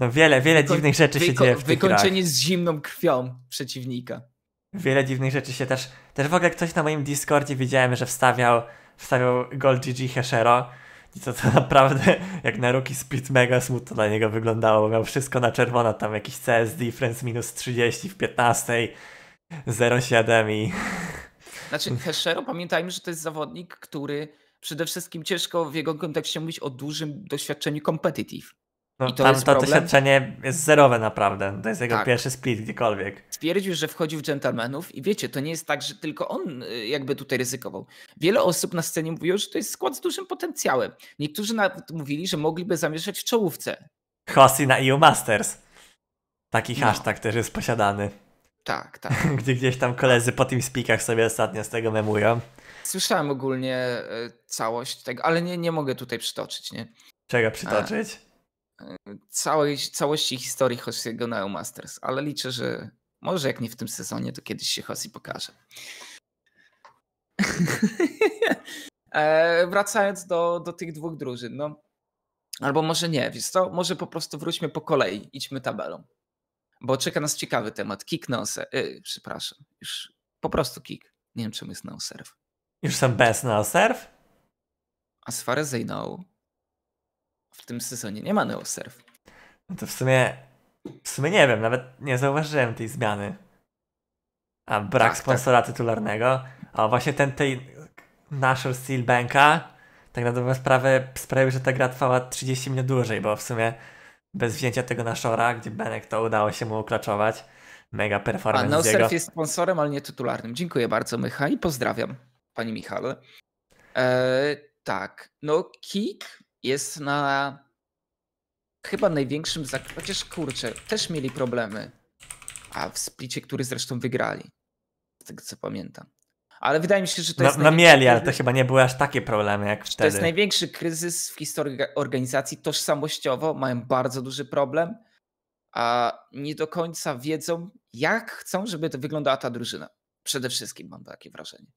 no wiele, wiele Wyko dziwnych rzeczy się dzieje w tych Wykończenie grach. z zimną krwią przeciwnika. Wiele dziwnych rzeczy się też... Też w ogóle ktoś na moim Discordzie widziałem, że wstawiał, wstawiał Gold GG Heshero i to, to naprawdę jak na Rookie speed mega smutno dla niego wyglądało, bo miał wszystko na czerwono, tam jakiś CS difference minus 30 w 15, 0,7 i... Znaczy Heshero, pamiętajmy, że to jest zawodnik, który przede wszystkim ciężko w jego kontekście mówić o dużym doświadczeniu competitive no, I to tam to problem. doświadczenie jest zerowe naprawdę. To jest jego tak. pierwszy split gdziekolwiek. Stwierdził, że wchodził w gentlemanów i wiecie, to nie jest tak, że tylko on y, jakby tutaj ryzykował. Wiele osób na scenie mówiło, że to jest skład z dużym potencjałem. Niektórzy nawet mówili, że mogliby zamieszać w czołówce. Hossi na EU Masters. Taki no. hashtag też jest posiadany. Tak, tak. Gdzie gdzieś tam koledzy po tym spikach sobie ostatnio z tego memują. Słyszałem ogólnie y, całość tego, ale nie, nie mogę tutaj przytoczyć, nie? Czego przytoczyć? A. E, całej, całości historii Hosiego na Masters, ale liczę, że może jak nie w tym sezonie, to kiedyś się Hosi pokaże. E, wracając do, do tych dwóch drużyn, no albo może nie, więc to może po prostu wróćmy po kolei, idźmy tabelą, bo czeka nas ciekawy temat, kick nose, yy, przepraszam, już po prostu kick, nie wiem czym jest nonserw. Już są bez nonserw? As far as I know w tym sezonie nie ma Neosurf. No to w sumie, w sumie nie wiem, nawet nie zauważyłem tej zmiany. A brak tak, tak. sponsora tak. tytularnego, a właśnie ten tej Nashor Steel Banka, tak na dobrą sprawę sprawił, że ta gra trwała 30 minut dłużej, bo w sumie bez wzięcia tego Nashora, gdzie Benek to udało się mu uklaczować, mega performance A Neosurf jego. jest sponsorem, ale nie tytularnym. Dziękuję bardzo Michał i pozdrawiam Pani Michale. Eee, tak, no Kik jest na chyba największym zakresie. Chociaż kurczę, też mieli problemy. A w splicie, który zresztą wygrali. Z tego co pamiętam. Ale wydaje mi się, że to no, jest. No mieli, ale to chyba nie były aż takie problemy jak wtedy. To jest największy kryzys w historii organizacji. Tożsamościowo mają bardzo duży problem, a nie do końca wiedzą, jak chcą, żeby to wyglądała ta drużyna. Przede wszystkim mam takie wrażenie.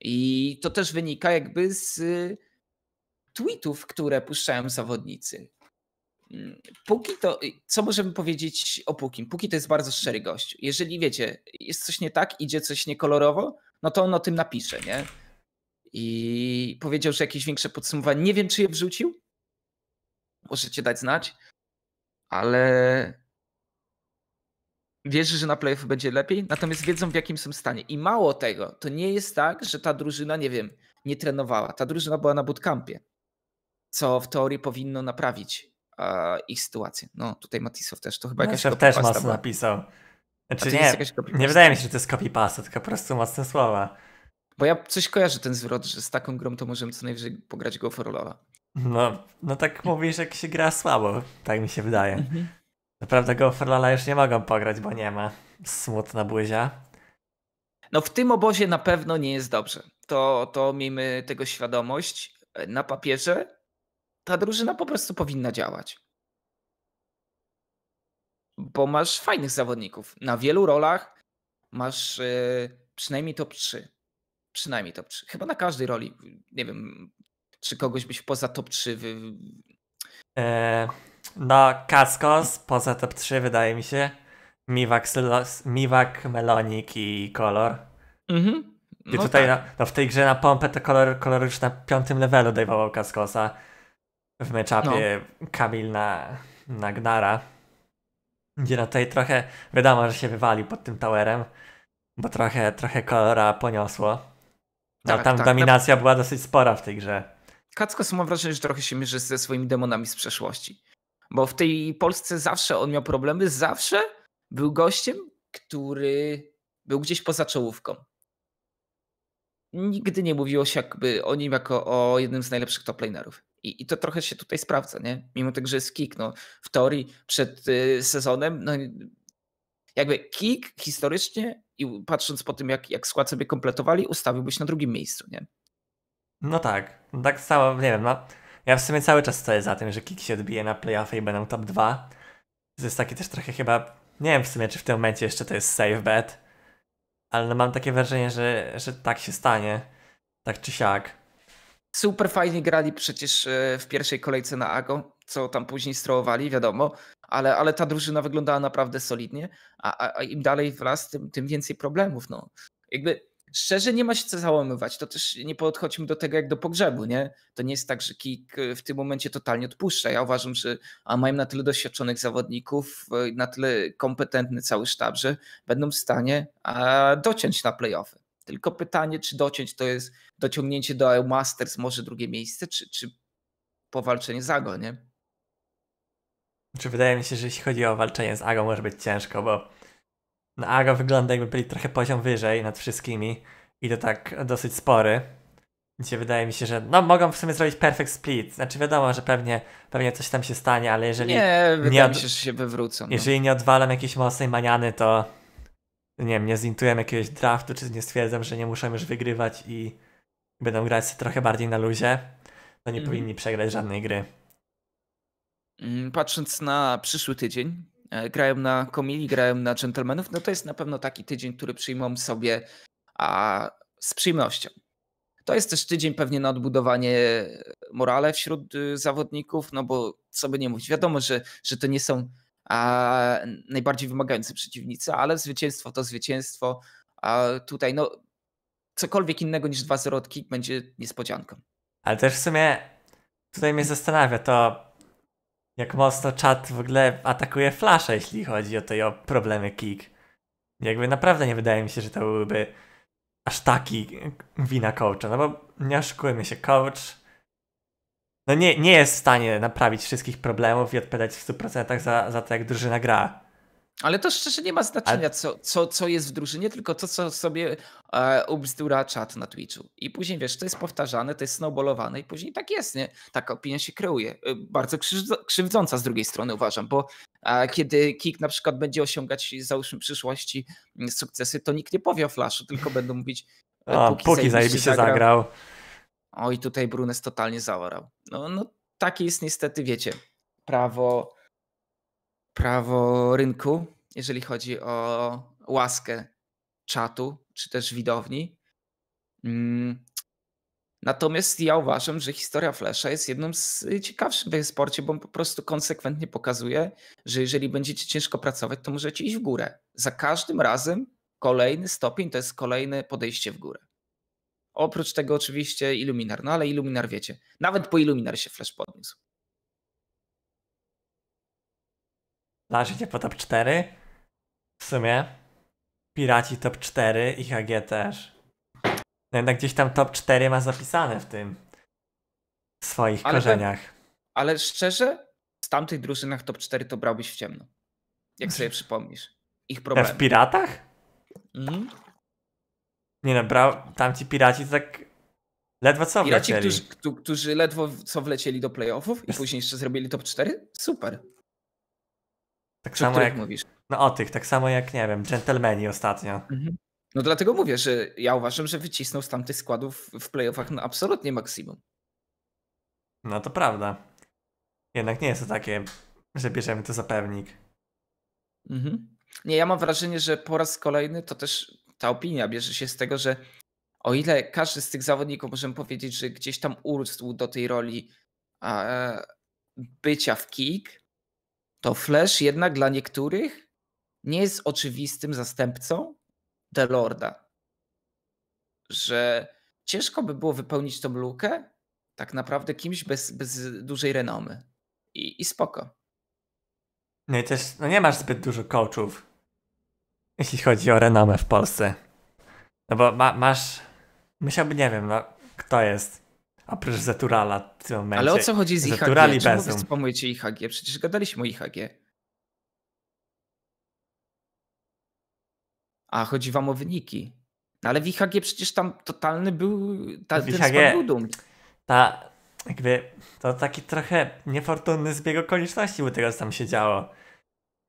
I to też wynika jakby z y, tweetów, które puszczają zawodnicy. Mm, póki to, y, co możemy powiedzieć o Pukim? Póki to jest bardzo szczery gość. Jeżeli wiecie, jest coś nie tak, idzie coś niekolorowo, no to on o tym napisze, nie? I powiedział, że jakieś większe podsumowanie. Nie wiem, czy je wrzucił. Możecie dać znać, ale wierzy, że na playoff będzie lepiej, natomiast wiedzą w jakim są stanie. I mało tego, to nie jest tak, że ta drużyna, nie wiem, nie trenowała. Ta drużyna była na bootcampie co w teorii powinno naprawić e, ich sytuację. No tutaj Matisow też, to chyba no, jakaś no, też mocno napisał. Znaczy nie, nie wydaje mi się, że to jest copy paste tylko po prostu mocne słowa. Bo ja coś kojarzę ten zwrot, że z taką grą to możemy co najwyżej pograć go for lola. No, no tak mówisz, jak się gra słabo, tak mi się wydaje. Mhm. Naprawdę go for lola już nie mogą pograć, bo nie ma. Smutna buzia. No w tym obozie na pewno nie jest dobrze. To, to miejmy tego świadomość. E, na papierze ta drużyna po prostu powinna działać. Bo masz fajnych zawodników. Na wielu rolach masz yy, przynajmniej top 3. Przynajmniej top 3. Chyba na każdej roli. Nie wiem, czy kogoś byś poza top 3 wy... Eee, no, Kaskos poza top 3 wydaje mi się. Miwak, Sylos, Miwak Melonik i Kolor. Mhm. no I tutaj tak. no, w tej grze na pompę to kolor, kolor już na piątym levelu dajwował Kaskosa w meczapie no. Kamil na, na Gnara. Gdzie na no tej trochę wiadomo, że się wywalił pod tym towerem, bo trochę, trochę kolora poniosło. No, tak, tam tak, dominacja tak. była dosyć spora w tej grze. Kackos mam wrażenie, że trochę się mierzy ze swoimi demonami z przeszłości. Bo w tej Polsce zawsze on miał problemy, zawsze był gościem, który był gdzieś poza czołówką. Nigdy nie mówiło się jakby o nim jako o jednym z najlepszych top i, I, to trochę się tutaj sprawdza, nie? Mimo tego, że jest kick. No, w teorii przed y, sezonem, no, jakby kick historycznie i patrząc po tym, jak, jak skład sobie kompletowali, ustawiłbyś na drugim miejscu, nie? No tak, tak samo, nie wiem, no. Ja w sumie cały czas stoję za tym, że kick się odbije na playoffy i będą top 2. To jest taki też trochę chyba, nie wiem w sumie, czy w tym momencie jeszcze to jest safe bet, ale no mam takie wrażenie, że, że tak się stanie, tak czy siak. Super fajnie grali przecież e, w pierwszej kolejce na Ago, co tam później strołowali, wiadomo, ale, ale ta drużyna wyglądała naprawdę solidnie, a, a im dalej w las, tym, tym więcej problemów. No. Jakby szczerze nie ma się co załamywać, to też nie podchodźmy do tego jak do pogrzebu, nie? To nie jest tak, że Kik e, w tym momencie totalnie odpuszcza. Ja uważam, że a mają na tyle doświadczonych zawodników, e, na tyle kompetentny cały sztab, że będą w stanie dociąć na playoffy. Tylko pytanie, czy dociąć to jest dociągnięcie do EU Masters, może drugie miejsce, czy, czy powalczenie z Ago, nie? Czy wydaje mi się, że jeśli chodzi o walczenie z Ago, może być ciężko, bo na Ago wygląda jakby byli trochę poziom wyżej nad wszystkimi i to tak dosyć spory. Gdzie wydaje mi się, że no mogą w sumie zrobić perfect split. Znaczy wiadomo, że pewnie, pewnie coś tam się stanie, ale jeżeli nie, nie, od... się, się wywrócą. No. Jeżeli no. nie odwalam jakiejś mocnej maniany, to nie wiem, nie zintuję jakiegoś draftu, czy nie stwierdzam, że nie muszę już wygrywać i będą grać trochę bardziej na luzie, to nie mm. powinni przegrać żadnej gry. Mm, patrząc na przyszły tydzień, e, grają na Komili, grają na Gentlemanów, no to jest na pewno taki tydzień, który przyjmą sobie a, z przyjemnością. To jest też tydzień pewnie na odbudowanie morale wśród y, zawodników, no bo co by nie mówić, wiadomo, że, że to nie są a najbardziej wymagający przeciwnicy, ale zwycięstwo to zwycięstwo. A tutaj no, cokolwiek innego niż 2-0 od kick będzie niespodzianką. Ale też w sumie tutaj mnie zastanawia to, jak mocno czat w ogóle atakuje Flasha, jeśli chodzi o te, o problemy kick. Jakby naprawdę nie wydaje mi się, że to byłby aż taki wina coacha, no bo nie oszukujmy się, coach no nie, nie jest w stanie naprawić wszystkich problemów i odpowiadać w 100% za, za to, jak drużyna gra. Ale to szczerze nie ma znaczenia, co, co, co jest w drużynie, tylko to, co sobie e, ubzdura czat na Twitchu. I później, wiesz, to jest powtarzane, to jest snowballowane i później tak jest, nie? Taka opinia się kreuje. E, bardzo krzywdząca z drugiej strony uważam, bo e, kiedy Kik na przykład będzie osiągać, załóżmy, przyszłości mm, sukcesy, to nikt nie powie o Flashu, tylko będą mówić, o, e, póki, póki zajebiście zagrał. zagrał Oj, tutaj Brunes totalnie zaorał. No, no takie jest niestety, wiecie, prawo, prawo rynku, jeżeli chodzi o łaskę czatu czy też widowni. Mm. Natomiast ja uważam, że historia Flesza jest jedną z ciekawszych w sporcie, bo on po prostu konsekwentnie pokazuje, że jeżeli będziecie ciężko pracować, to możecie iść w górę. Za każdym razem kolejny stopień to jest kolejne podejście w górę. Oprócz tego oczywiście Illuminar, no ale Illuminar wiecie, nawet po Illuminar się Flash podniósł. Nasz idzie po top 4. W sumie Piraci top 4 i HG też. No jednak gdzieś tam top 4 ma zapisane w tym w swoich ale korzeniach. Ten, ale szczerze, z tamtych drużynach top 4 to brałbyś w ciemno. Jak sobie przypomnisz. Ich w piratach? Mhm. Nie no, bra- tamci piraci tak ledwo co piraci, wlecieli. Piraci, którzy, którzy ledwo co wlecieli do playoffów i później jeszcze zrobili top 4? Super. Tak samo jak mówisz. No o tych, tak samo jak, nie wiem, dżentelmeni ostatnio. Mhm. No dlatego mówię, że ja uważam, że wycisnął z tamtych składów w playoffach na absolutnie maksimum. No to prawda. Jednak nie jest to takie, że bierzemy to za pewnik. Mhm. Nie, ja mam wrażenie, że po raz kolejny to też ta opinia bierze się z tego, że o ile każdy z tych zawodników możemy powiedzieć, że gdzieś tam urósł do tej roli e, bycia w kick, to Flash jednak dla niektórych nie jest oczywistym zastępcą The Lorda. Że ciężko by było wypełnić tą lukę tak naprawdę kimś bez, bez dużej renomy. I, I spoko. No i też no nie masz zbyt dużo coachów jeśli chodzi o renomę w Polsce. No bo ma, masz. Musiałby, nie wiem, no, kto jest. Oprócz Zeturala w tym momencie. Ale o co chodzi z IHG? Zeturali Czemu bezum. pomujecie IHG? Przecież gadaliśmy o IHG. A chodzi wam o wyniki. No ale w IHG przecież tam totalny był. Ta, w ten IHG, był dum. Ta, jakby, to taki trochę niefortunny zbieg okoliczności, bo tego co tam się działo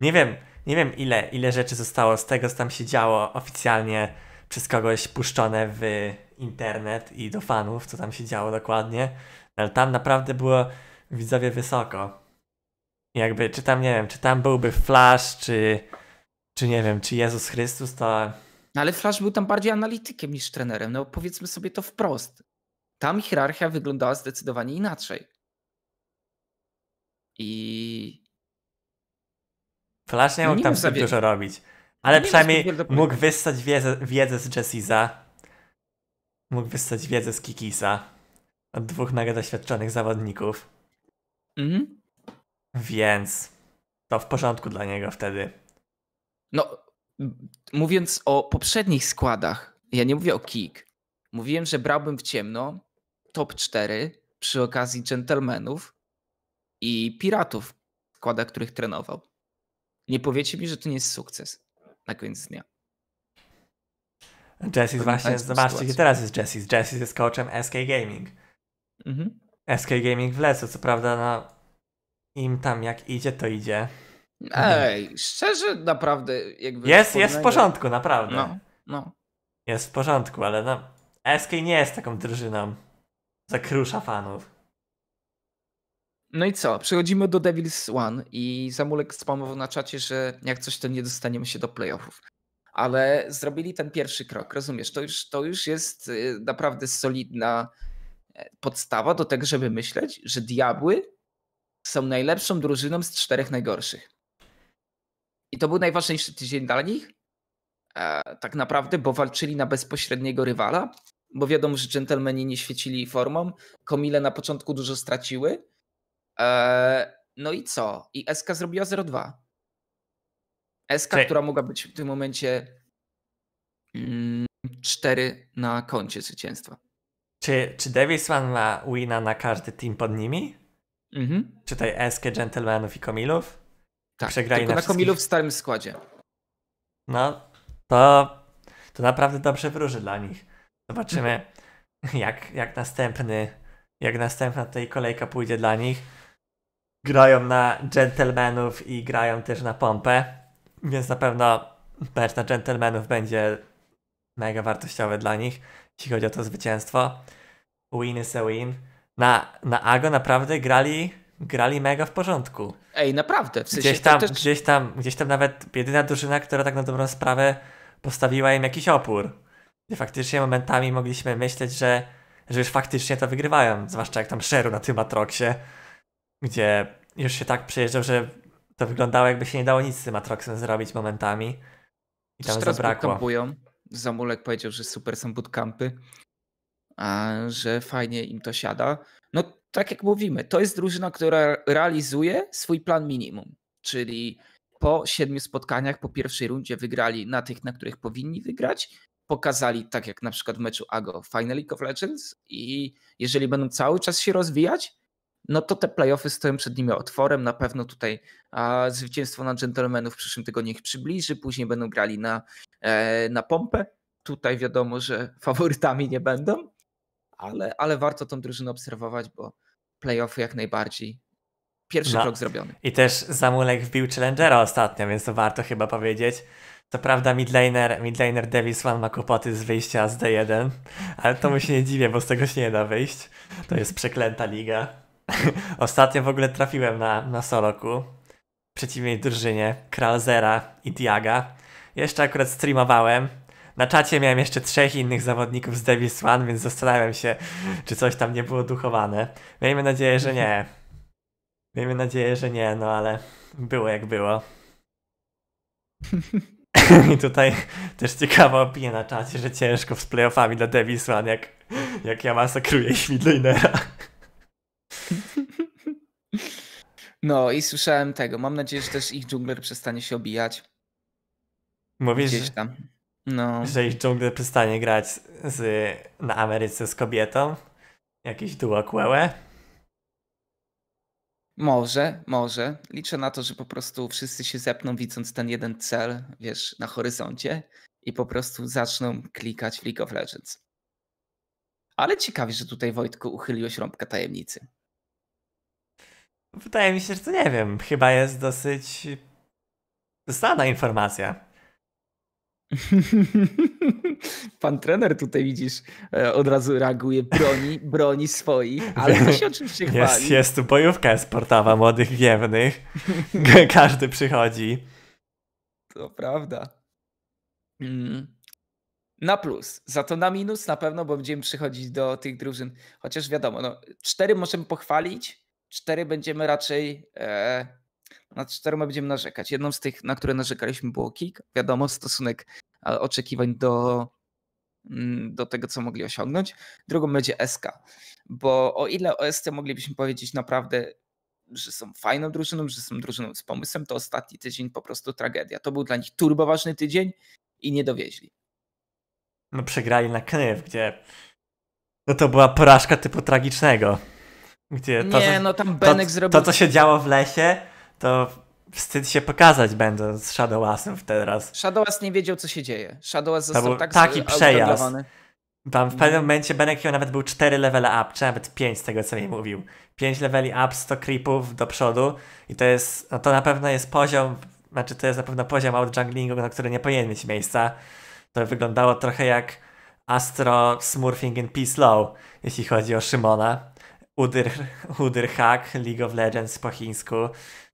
nie wiem, nie wiem ile, ile rzeczy zostało z tego, co tam się działo oficjalnie przez kogoś puszczone w internet i do fanów, co tam się działo dokładnie, ale tam naprawdę było widzowie wysoko. Jakby, czy tam, nie wiem, czy tam byłby Flash, czy, czy nie wiem, czy Jezus Chrystus, to... No ale Flash był tam bardziej analitykiem niż trenerem, no powiedzmy sobie to wprost. Tam hierarchia wyglądała zdecydowanie inaczej. I Flash nie mógł no tam zbyt dużo robić. Ale no przynajmniej mógł wyssać wiedzę, wiedzę z Jessisa. Mógł wyssać wiedzę z Kikisa. Od dwóch mega doświadczonych zawodników. Mhm. Więc to w porządku dla niego wtedy. No, mówiąc o poprzednich składach, ja nie mówię o Kik. Mówiłem, że brałbym w ciemno top 4 przy okazji Gentlemanów i Piratów, składa których trenował nie powiecie mi, że to nie jest sukces na koniec dnia. Jesse właśnie, zobaczcie, gdzie teraz jest Jesse. Jesse jest coachem SK Gaming. Mhm. SK Gaming w lesu, co prawda, no, im tam jak idzie, to idzie. Ej, mhm. szczerze, naprawdę, jakby. Jest, jest w porządku, naprawdę. No, no. Jest w porządku, ale no, SK nie jest taką drużyną. Zakrusza fanów. No i co? Przechodzimy do Devil's One i Zamulek spamował na czacie, że jak coś to nie dostaniemy się do playoffów. Ale zrobili ten pierwszy krok, rozumiesz? To już, to już jest y, naprawdę solidna e, podstawa do tego, żeby myśleć, że diabły są najlepszą drużyną z czterech najgorszych. I to był najważniejszy tydzień dla nich, e, tak naprawdę, bo walczyli na bezpośredniego rywala, bo wiadomo, że dżentelmeni nie świecili formą, komile na początku dużo straciły, Eee, no i co? I SK zrobiła 0,2. SK, Cześć. która mogła być w tym momencie mm, 4 na koncie zwycięstwa. Czy, czy Davisman ma wina na każdy team pod nimi? Mhm. Czy tej SK, Gentlemanów i Komilów? Tak, Przegrali tylko na, na Komilów w starym składzie. No, to, to naprawdę dobrze wróży dla nich. Zobaczymy, mhm. jak, jak następny, jak następna tej kolejka pójdzie dla nich grają na dżentelmenów i grają też na pompę, więc na pewno mecz na dżentelmenów będzie mega wartościowy dla nich, jeśli chodzi o to zwycięstwo. Win is a win. Na, na Ago naprawdę grali, grali mega w porządku. Ej, naprawdę. W sensie gdzieś, tam, też... gdzieś, tam, gdzieś tam nawet jedyna drużyna, która tak na dobrą sprawę postawiła im jakiś opór. I faktycznie momentami mogliśmy myśleć, że, że już faktycznie to wygrywają, zwłaszcza jak tam Sheru na tym Atroxie gdzie już się tak przejeżdżał, że to wyglądało jakby się nie dało nic z tym Atroxem zrobić momentami. I tam Teraz zabrakło. Kampują. Zamulek powiedział, że super są bootcampy, a że fajnie im to siada. No tak jak mówimy, to jest drużyna, która realizuje swój plan minimum, czyli po siedmiu spotkaniach, po pierwszej rundzie wygrali na tych, na których powinni wygrać, pokazali, tak jak na przykład w meczu AGO, Final League of Legends i jeżeli będą cały czas się rozwijać, no to te playoffy stoją przed nimi otworem. Na pewno tutaj a, zwycięstwo na dżentelmenów w przyszłym tygodniu ich przybliży, później będą grali na, e, na pompę. Tutaj wiadomo, że faworytami nie będą, ale, ale warto tą drużynę obserwować, bo playoffy jak najbardziej pierwszy no. krok zrobiony. I też Zamulek wbił Challengera ostatnio, więc to warto chyba powiedzieć. To prawda midlaner, midlaner Davis One ma kłopoty z wyjścia z D1, ale to mu się nie dziwię, bo z tego się nie da wyjść. To jest przeklęta liga. Ostatnio w ogóle trafiłem na, na Soroku w przeciwnej drużynie Kralzera i Diaga. Jeszcze akurat streamowałem. Na czacie miałem jeszcze trzech innych zawodników z Davis One, więc zastanawiam się, czy coś tam nie było duchowane. Miejmy nadzieję, że nie. Miejmy nadzieję, że nie, no ale było jak było. I tutaj też ciekawa opinia na czacie, że ciężko z playoffami dla Davis One, jak, jak ja masakruję Schmidlinera. No i słyszałem tego. Mam nadzieję, że też ich dżungler przestanie się obijać. Mówisz, Gdzieś tam. No. że ich dżungler przestanie grać z, na Ameryce z kobietą? Jakieś duo kłełe? Może, może. Liczę na to, że po prostu wszyscy się zepną, widząc ten jeden cel, wiesz, na horyzoncie i po prostu zaczną klikać League of Legends. Ale ciekawi, że tutaj Wojtku uchyliłeś rąbka tajemnicy. Wydaje mi się, że to nie wiem. Chyba jest dosyć znana informacja. Pan trener tutaj widzisz, e, od razu reaguje, broni, broni swoich, ale to się oczywiście chwali. Jest, jest tu bojówka sportowa młodych wiewnych. Każdy przychodzi. To prawda. Mm. Na plus, za to na minus na pewno, bo będziemy przychodzić do tych drużyn. Chociaż wiadomo, no, cztery możemy pochwalić, cztery będziemy raczej. E, nad czterema będziemy narzekać. Jedną z tych, na które narzekaliśmy, było kick. Wiadomo, stosunek oczekiwań do, mm, do tego, co mogli osiągnąć. Drugą będzie SK, bo o ile o SC moglibyśmy powiedzieć naprawdę, że są fajną drużyną, że są drużyną z pomysłem, to ostatni tydzień po prostu tragedia. To był dla nich turboważny tydzień i nie dowieźli. No przegrali na Knyw, gdzie no to była porażka typu tragicznego. Gdzie to, nie, no tam Benek to, zrobił... To, co się działo w lesie, to wstyd się pokazać będąc Shadowasem teraz. Shadowas nie wiedział, co się dzieje. Shadowas został był tak taki przejazd. Tam w mhm. pewnym momencie Benek miał nawet był 4 levele up, czy nawet 5 z tego, co mi mówił. 5 leveli up, 100 creepów do przodu i to jest, no to na pewno jest poziom, znaczy to jest na pewno poziom outjunglingu, na który nie powinien mieć miejsca. To wyglądało trochę jak Astro Smurfing in Peace Low, jeśli chodzi o Szymona. Udyr, udyr hack League of Legends po chińsku.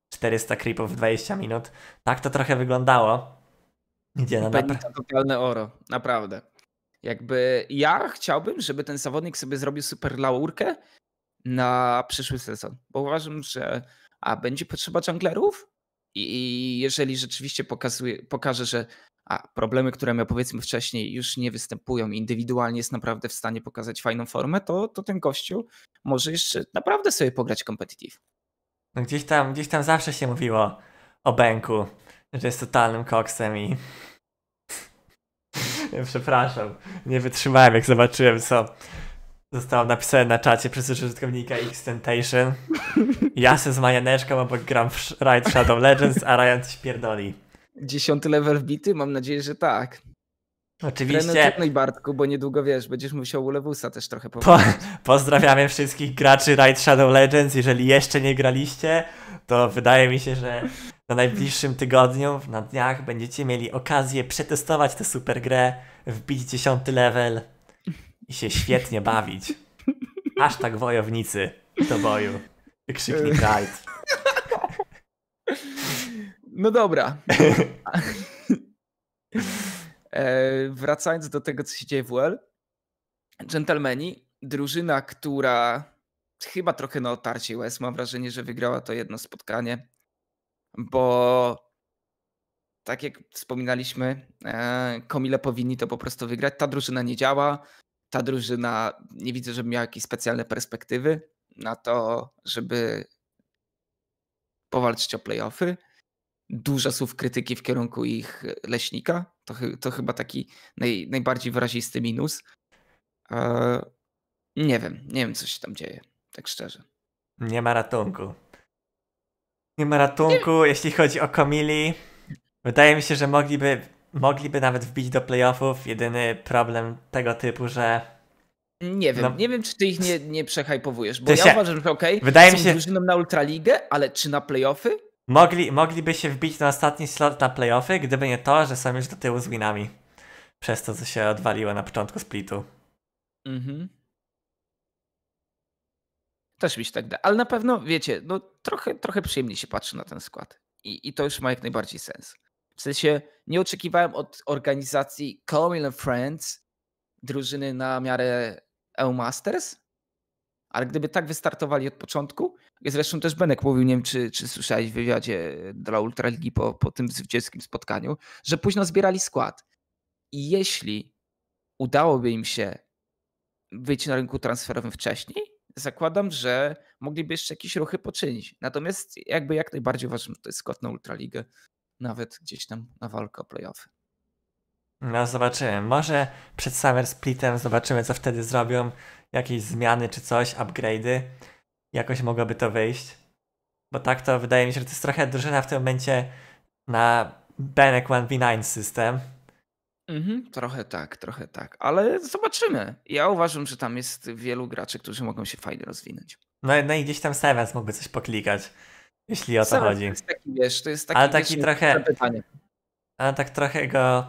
400 creepów w 20 minut. Tak to trochę wyglądało. Idzie na napra- totalne oro, naprawdę. Jakby ja chciałbym, żeby ten zawodnik sobie zrobił super laurkę na przyszły sezon, bo uważam, że a będzie potrzeba junglerów i jeżeli rzeczywiście pokazuje, pokaże, że a problemy, które miał powiedzmy wcześniej, już nie występują, indywidualnie jest naprawdę w stanie pokazać fajną formę, to, to ten gościu może jeszcze naprawdę sobie pograć competitive. No gdzieś tam, gdzieś tam zawsze się mówiło o Benku, że jest totalnym koksem i... Przepraszam, nie wytrzymałem jak zobaczyłem co zostało napisane na czacie przez użytkownika Xtentation. Ja se z majaneczką obok gram w Ride Shadow Legends, a Ryan coś pierdoli. Dziesiąty level wbity? Mam nadzieję, że tak. Oczywiście. Trenuj Bartku, bo niedługo wiesz, będziesz musiał Lewusa też trochę powiedzieć. Po, pozdrawiamy wszystkich graczy Raid Shadow Legends. Jeżeli jeszcze nie graliście, to wydaje mi się, że na najbliższym tygodniu, na dniach będziecie mieli okazję przetestować tę super grę, wbić dziesiąty level i się świetnie bawić. Aż tak wojownicy do boju. Krzyknik Raid. No dobra. e, wracając do tego, co się dzieje w UL. Dżentelmeni, drużyna, która chyba trochę na otarcie US, mam wrażenie, że wygrała to jedno spotkanie, bo tak jak wspominaliśmy, e, Komile powinni to po prostu wygrać. Ta drużyna nie działa, ta drużyna nie widzę, żeby miała jakieś specjalne perspektywy na to, żeby powalczyć o playoffy dużo słów krytyki w kierunku ich leśnika. To, to chyba taki naj, najbardziej wyrazisty minus. E, nie wiem, nie wiem, co się tam dzieje, tak szczerze. Nie ma ratunku. Nie ma ratunku, nie. jeśli chodzi o Komili. Wydaje mi się, że mogliby, mogliby nawet wbić do playoffów. Jedyny problem tego typu, że. Nie wiem, no, nie wiem, czy ty ich nie, nie przehajpowujesz, bo ja się, uważam, że okej, okay, wydaje mi się drużyną na Ultraligę, ale czy na playoffy? Mogli, mogliby się wbić na ostatni slot na playoffy, gdyby nie to, że są już do tyłu z winami. Przez to, co się odwaliło na początku splitu. Mhm. Też mi się tak da. Ale na pewno, wiecie, no trochę, trochę przyjemnie się patrzy na ten skład. I, I to już ma jak najbardziej sens. W sensie nie oczekiwałem od organizacji Colonial Friends drużyny na miarę EU Masters, ale gdyby tak wystartowali od początku, zresztą też Benek mówił, nie wiem czy, czy słyszałeś w wywiadzie dla Ultraligi po, po tym zwycięskim spotkaniu, że późno zbierali skład. I jeśli udałoby im się wyjść na rynku transferowym wcześniej, zakładam, że mogliby jeszcze jakieś ruchy poczynić. Natomiast jakby jak najbardziej uważam, że to jest skład na Ultraligę, nawet gdzieś tam na walkę o playoffy. No zobaczymy. Może przed Summer Splitem zobaczymy, co wtedy zrobią jakieś zmiany czy coś, upgrade'y, jakoś mogłoby to wyjść. Bo tak to wydaje mi się, że to jest trochę drużyna w tym momencie na Benek 1v9 system. Mhm, trochę tak, trochę tak. Ale zobaczymy. Ja uważam, że tam jest wielu graczy, którzy mogą się fajnie rozwinąć. No, no i gdzieś tam Sevens mógłby coś poklikać, jeśli o to chodzi. To jest taki, wiesz, to jest taki, ale taki wiesz, trochę, pytanie. Ale tak trochę go,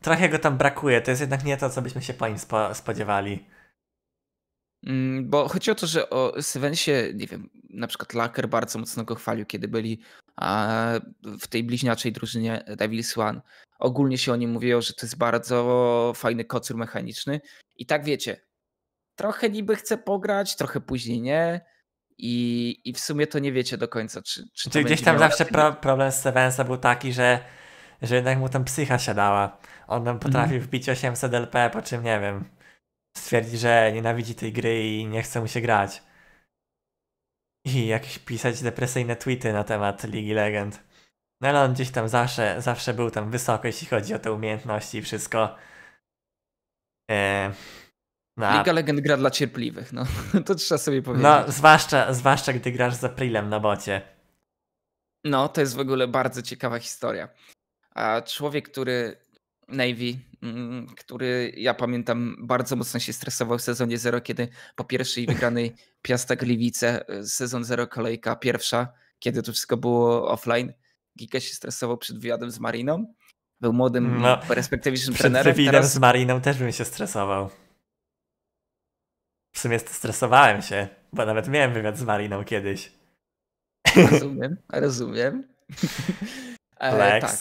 trochę go tam brakuje. To jest jednak nie to, co byśmy się po nim spo, spodziewali. Mm, bo chodzi o to, że o Sevensie, nie wiem, na przykład Laker bardzo mocno go chwalił, kiedy byli w tej bliźniaczej drużynie Devils One. Ogólnie się o nim mówiło, że to jest bardzo fajny kocur mechaniczny. I tak wiecie, trochę niby chce pograć, trochę później nie. I, i w sumie to nie wiecie do końca, czy, czy, gdzieś tam zawsze pro, problem z Sevensa był taki, że, że jednak mu tam psycha siadała. On nam potrafił mm. wbić 800 LP, po czym nie wiem stwierdzi, że nienawidzi tej gry i nie chce mu się grać. I jakieś pisać depresyjne tweety na temat Ligi Legend. No ale on gdzieś tam zawsze, zawsze był tam wysoko, jeśli chodzi o te umiejętności i wszystko. Eee, no, Liga Legend gra dla cierpliwych, no to trzeba sobie powiedzieć. No, zwłaszcza, zwłaszcza gdy grasz z Aprilem na bocie. No, to jest w ogóle bardzo ciekawa historia. A człowiek, który Navy, Mm, który ja pamiętam bardzo mocno się stresował w sezonie 0, kiedy po pierwszej wygranej Piasta Gliwice, e, sezon 0 kolejka pierwsza, kiedy to wszystko było offline, Giga się stresował przed wywiadem z Mariną. Był młodym, no, perspektywicznym przed trenerem. Przed wywiadem teraz... z Mariną też bym się stresował. W sumie stresowałem się, bo nawet miałem wywiad z Mariną kiedyś. Rozumiem, rozumiem. Flex. E, tak.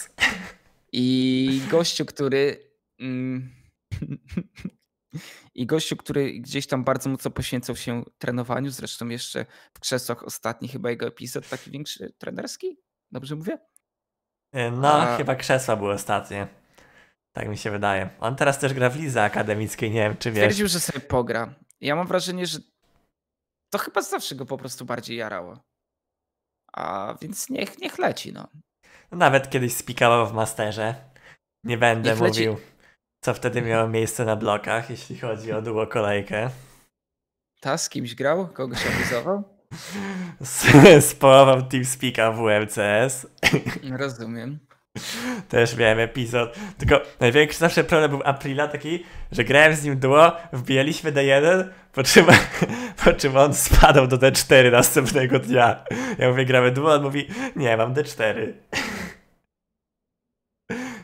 I gościu, który Mm. I gościu, który gdzieś tam bardzo mocno poświęcał się trenowaniu, zresztą jeszcze w krzesłach ostatni chyba jego epizod, taki większy trenerski? Dobrze mówię? E, no, A... chyba krzesła były ostatnie. Tak mi się wydaje. On teraz też gra w Lize Akademickiej, nie wiem czy wiesz. Stwierdził, że sobie pogra. Ja mam wrażenie, że to chyba zawsze go po prostu bardziej jarało. A więc niech, niech leci, no. Nawet kiedyś spikała w masterze. Nie będę niech mówił. Leci co wtedy miało miejsce na blokach, jeśli chodzi o kolejkę? Ta z kimś grał? Kogoś awizował? Z, z połową TeamSpeaka w WMCS. Rozumiem. Też miałem epizod. Tylko największy zawsze problem był Aprila taki, że grałem z nim duo, wbijaliśmy D1, po czym, po czym on spadał do D4 następnego dnia. Ja mówię, gramy duo, on mówi, nie, mam D4.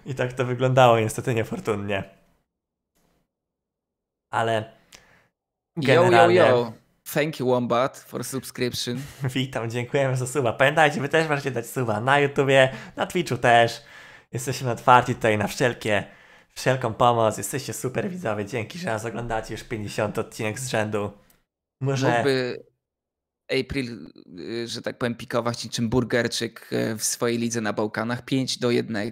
I tak to wyglądało niestety niefortunnie. Ale generalnie... Yo, yo, yo. Thank you Wombat for subscription. Witam, dziękujemy za suba. Pamiętajcie, wy też możecie dać suba na YouTubie, na Twitchu też. Jesteśmy otwarci tutaj na wszelkie, wszelką pomoc. Jesteście super widzowie. Dzięki, że nas oglądacie już 50 odcinek z rzędu. Może... Mógłby April, y, że tak powiem, pikować niczym burgerczyk y, w swojej lidze na Bałkanach 5 do 1.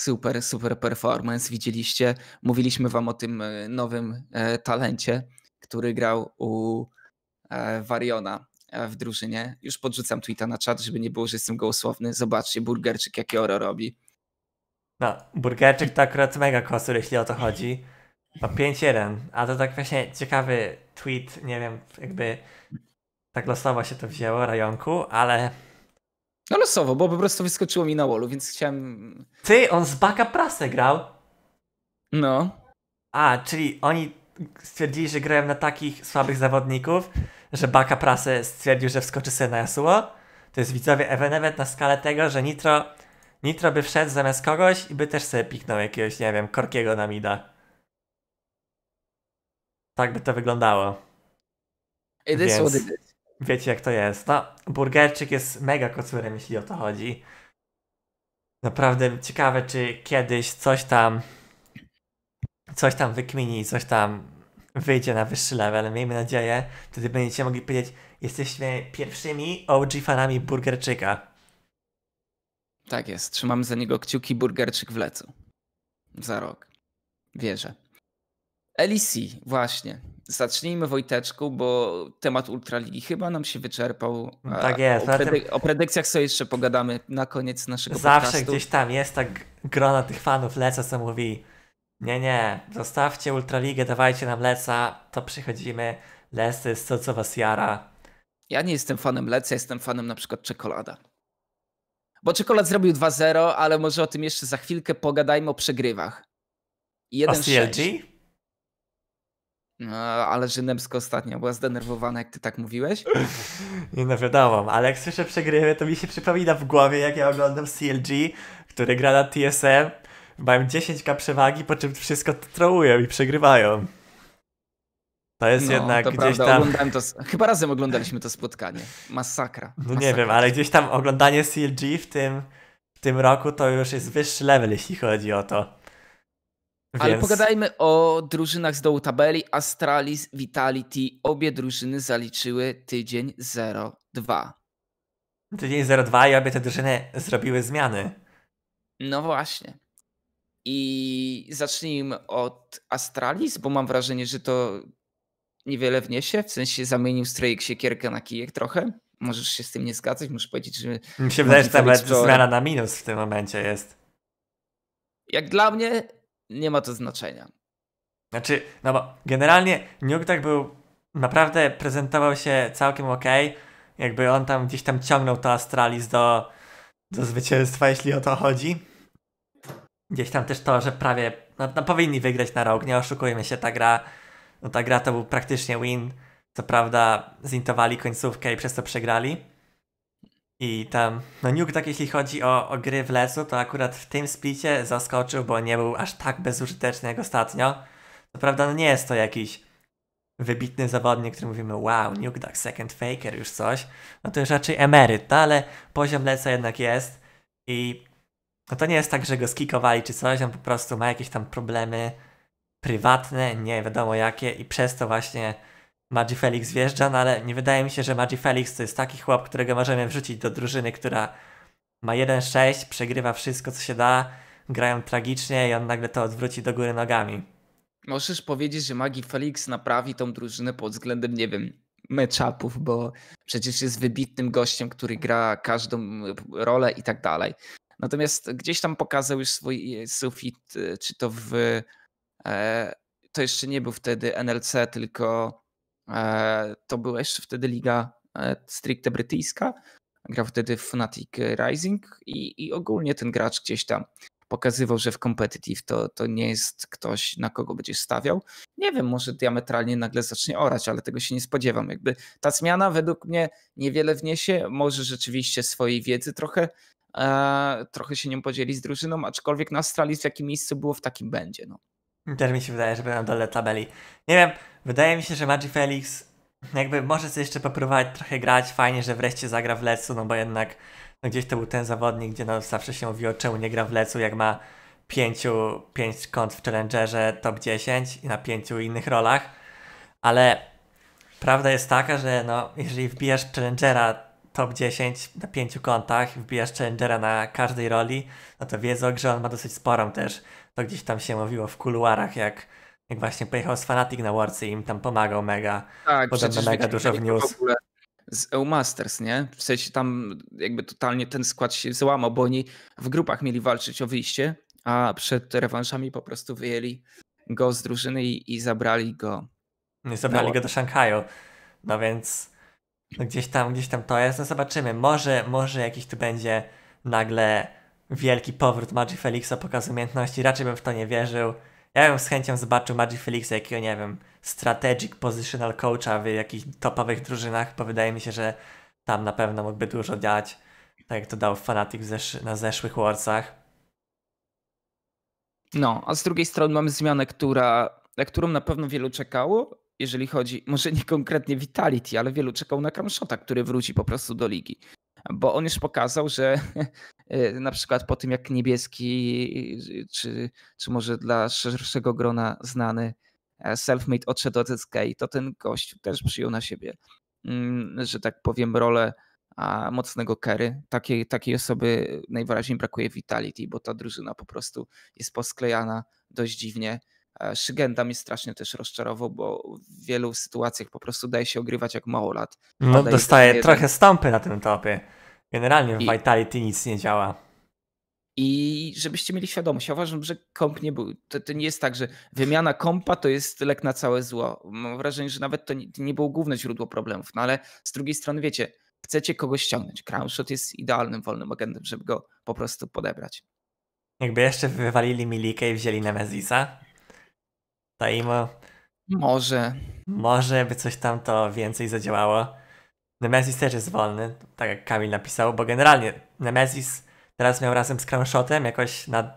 Super, super performance. Widzieliście, mówiliśmy wam o tym e, nowym e, talencie, który grał u Wariona e, w drużynie. Już podrzucam tweeta na czat, żeby nie było, że jestem gołosłowny. Zobaczcie, burgerczyk jakie oro robi. No, burgerczyk to akurat mega kosur, jeśli o to chodzi. To 5-1, a to tak właśnie ciekawy tweet, nie wiem, jakby tak losowo się to wzięło, rajonku, ale no losowo, bo po prostu wyskoczyło mi na wallu, więc chciałem... Ty, on z Baka Prasę grał? No. A, czyli oni stwierdzili, że grałem na takich słabych zawodników, że Baka Prasę stwierdził, że wskoczy sobie na Yasuo. To jest widzowie event na skalę tego, że Nitro, Nitro by wszedł zamiast kogoś i by też sobie piknął jakiegoś, nie wiem, Korkiego na mida. Tak by to wyglądało. It Więc... is what it is. Wiecie jak to jest. No, burgerczyk jest mega kocurem, jeśli o to chodzi. Naprawdę ciekawe, czy kiedyś coś tam coś tam wykmini, coś tam wyjdzie na wyższy level. Miejmy nadzieję, wtedy będziecie mogli powiedzieć, jesteśmy pierwszymi OG fanami burgerczyka. Tak jest, trzymam za niego kciuki, burgerczyk w lecu. Za rok. Wierzę. LEC, właśnie zacznijmy Wojteczku, bo temat Ultraligi chyba nam się wyczerpał. No tak jest. O, no predyk tym... o predykcjach sobie jeszcze pogadamy na koniec naszego Zawsze podcastu. gdzieś tam jest tak grona tych fanów Leca, co mówi nie, nie, zostawcie Ultraligę, dawajcie nam Leca, to przychodzimy. Les to jest to, co was jara. Ja nie jestem fanem Leca, jestem fanem na przykład Czekolada. Bo Czekolad zrobił 2-0, ale może o tym jeszcze za chwilkę pogadajmy o przegrywach. 1 -6. o CLG? No, ale że Nemsko ostatnio była zdenerwowana, jak ty tak mówiłeś. Nie no wiadomo, ale jak słyszę przegrywę, to mi się przypomina w głowie, jak ja oglądam CLG, który gra na TSM, mają 10k przewagi, po czym wszystko trołują i przegrywają. To jest no, jednak to gdzieś prawda. tam. To, chyba razem oglądaliśmy to spotkanie. Masakra. No nie wiem, ale gdzieś tam oglądanie CLG w tym, w tym roku to już jest wyższy level, jeśli chodzi o to. Więc... Ale pogadajmy o drużynach z dołu tabeli. Astralis, Vitality, obie drużyny zaliczyły tydzień 0-2. Tydzień 0-2 i obie te drużyny zrobiły zmiany. No właśnie. I zacznijmy od Astralis, bo mam wrażenie, że to niewiele wniesie. W sensie zamienił strajk siekierkę na kijek trochę. Możesz się z tym nie zgadzać, muszę powiedzieć, że. Mi się wydaje, że zmiana na minus w tym momencie jest. Jak dla mnie nie ma to znaczenia. Znaczy, no bo generalnie tak był, naprawdę prezentował się całkiem ok. Jakby on tam gdzieś tam ciągnął to Astralis do, do zwycięstwa, jeśli o to chodzi. Gdzieś tam też to, że prawie no, no powinni wygrać na rok, nie oszukujmy się, ta gra, no ta gra to był praktycznie win. Co prawda zintowali końcówkę i przez to przegrali. I tam, no Nuke tak jeśli chodzi o, o gry w lesu, to akurat w tym splicie zaskoczył, bo nie był aż tak bezużyteczny jak ostatnio. Co prawda no nie jest to jakiś wybitny zawodnik, który mówimy wow, Nuke Duck, second faker, już coś. No to już raczej emeryt, no ale poziom leca jednak jest i no to nie jest tak, że go skikowali czy coś, on po prostu ma jakieś tam problemy prywatne, nie wiadomo jakie i przez to właśnie Magi Felix wjeżdża, no ale nie wydaje mi się, że Magi Felix to jest taki chłop, którego możemy wrzucić do drużyny, która ma 1-6, przegrywa wszystko co się da, grają tragicznie i on nagle to odwróci do góry nogami. Możesz powiedzieć, że Magi Felix naprawi tą drużynę pod względem, nie wiem, meczapów, bo przecież jest wybitnym gościem, który gra każdą rolę i tak dalej. Natomiast gdzieś tam pokazał już swój sufit, e, czy to w. E, to jeszcze nie był wtedy NLC, tylko E, to była jeszcze wtedy liga e, stricte brytyjska. Grał wtedy w Fnatic Rising i, i ogólnie ten gracz gdzieś tam pokazywał, że w competitive to, to nie jest ktoś, na kogo będziesz stawiał. Nie wiem, może diametralnie nagle zacznie orać, ale tego się nie spodziewam. Jakby ta zmiana według mnie niewiele wniesie, może rzeczywiście swojej wiedzy trochę, e, trochę się nią podzieli z drużyną, aczkolwiek na Astralis w jakim miejscu było, w takim będzie. No. Też mi się wydaje, że będą na dole tabeli. Nie wiem, Wydaje mi się, że Magic Felix jakby może sobie jeszcze popróbować trochę grać. Fajnie, że wreszcie zagra w Lecu, no bo jednak no gdzieś to był ten zawodnik, gdzie no zawsze się mówiło, czemu nie gra w Lecu, jak ma pięciu, pięć kont w Challengerze top 10 i na pięciu innych rolach. Ale prawda jest taka, że no, jeżeli wbijasz Challengera top 10 na pięciu kontach, wbijasz Challengera na każdej roli, no to wiedzą, że on ma dosyć sporą też. To gdzieś tam się mówiło w kuluarach, jak jak właśnie pojechał z Fanatic na Warsy i im tam pomagał mega. Tak, Podobno mega dużo wniósł. W z EU Masters, nie? W sensie tam jakby totalnie ten skład się złamał, bo oni w grupach mieli walczyć o wyjście, a przed rewanszami po prostu wyjęli go z drużyny i, i zabrali go. No zabrali go do Szanghaju. No więc no gdzieś tam, gdzieś tam to jest. No zobaczymy. Może, może jakiś tu będzie nagle wielki powrót Magi Felixa pokaz umiejętności. Raczej bym w to nie wierzył. Ja bym z chęcią zobaczył Magic Felixa jakiego, nie wiem, strategic positional coacha w jakichś topowych drużynach, bo wydaje mi się, że tam na pewno mógłby dużo dziać, tak jak to dał Fanatic zesz na zeszłych Warsach. No, a z drugiej strony mamy zmianę, która, na którą na pewno wielu czekało, jeżeli chodzi, może nie konkretnie Vitality, ale wielu czekał na Kramszota, który wróci po prostu do ligi bo on już pokazał, że e, na przykład po tym jak niebieski, e, czy, czy może dla szerszego grona znany e, self-made odszedł od SK, to ten gość też przyjął na siebie, mm, że tak powiem, rolę mocnego Kerry. Takiej, takiej osoby najwyraźniej brakuje Vitality, bo ta drużyna po prostu jest posklejana dość dziwnie E, Szygen tam jest strasznie też rozczarował, bo w wielu sytuacjach po prostu daje się ogrywać jak małolat. No dostaje trochę stampy na tym topie. Generalnie w I... Vitality nic nie działa. I żebyście mieli świadomość, ja uważam, że komp nie był. To, to, nie jest tak, że wymiana kompa to jest lek na całe zło. Mam wrażenie, że nawet to nie, nie było główne źródło problemów, no ale z drugiej strony wiecie, chcecie kogoś ściągnąć. Crownshot jest idealnym wolnym agentem, żeby go po prostu podebrać. Jakby jeszcze wywalili Milikę i wzięli Nemezisa, Taimo. Może. Może by coś tam to więcej zadziałało. Nemesis też jest wolny, tak jak Kamil napisał, bo generalnie Nemesis teraz miał razem z Crownshotem jakoś na,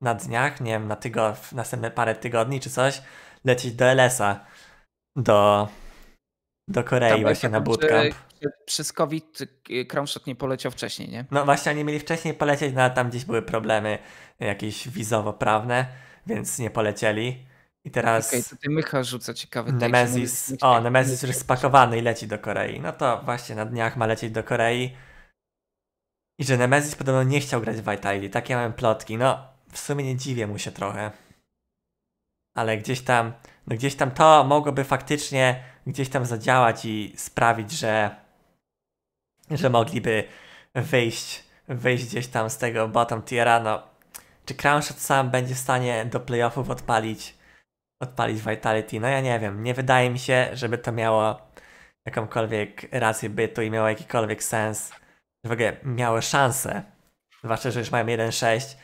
na dniach, nie wiem, na tygodni, następne parę tygodni czy coś, lecieć do LS-a, do, do Korei tam właśnie na bootcamp. Czy, przez COVID y, Crownshot nie poleciał wcześniej, nie? No właśnie, oni mieli wcześniej polecieć, no ale tam gdzieś były problemy jakieś wizowo-prawne, więc nie polecieli. I teraz. Okej, okay, ty Mycha rzuca ciekawy Nemezis. O, Nemezis już spakowany i leci do Korei. No to właśnie na dniach ma lecieć do Korei. I że Nemezis podobno nie chciał grać w Vitality. Takie miałem plotki. No, w sumie nie dziwię mu się trochę. Ale gdzieś tam, no gdzieś tam to mogłoby faktycznie gdzieś tam zadziałać i sprawić, że, że mogliby wyjść, wyjść gdzieś tam z tego bottom tiera. No, czy Crownshot sam będzie w stanie do playoffów odpalić odpalić Vitality. No ja nie wiem, nie wydaje mi się, żeby to miało jakąkolwiek rację bytu i miało jakikolwiek sens, że w ogóle miały szansę. Zwłaszcza, że już mają 1-6.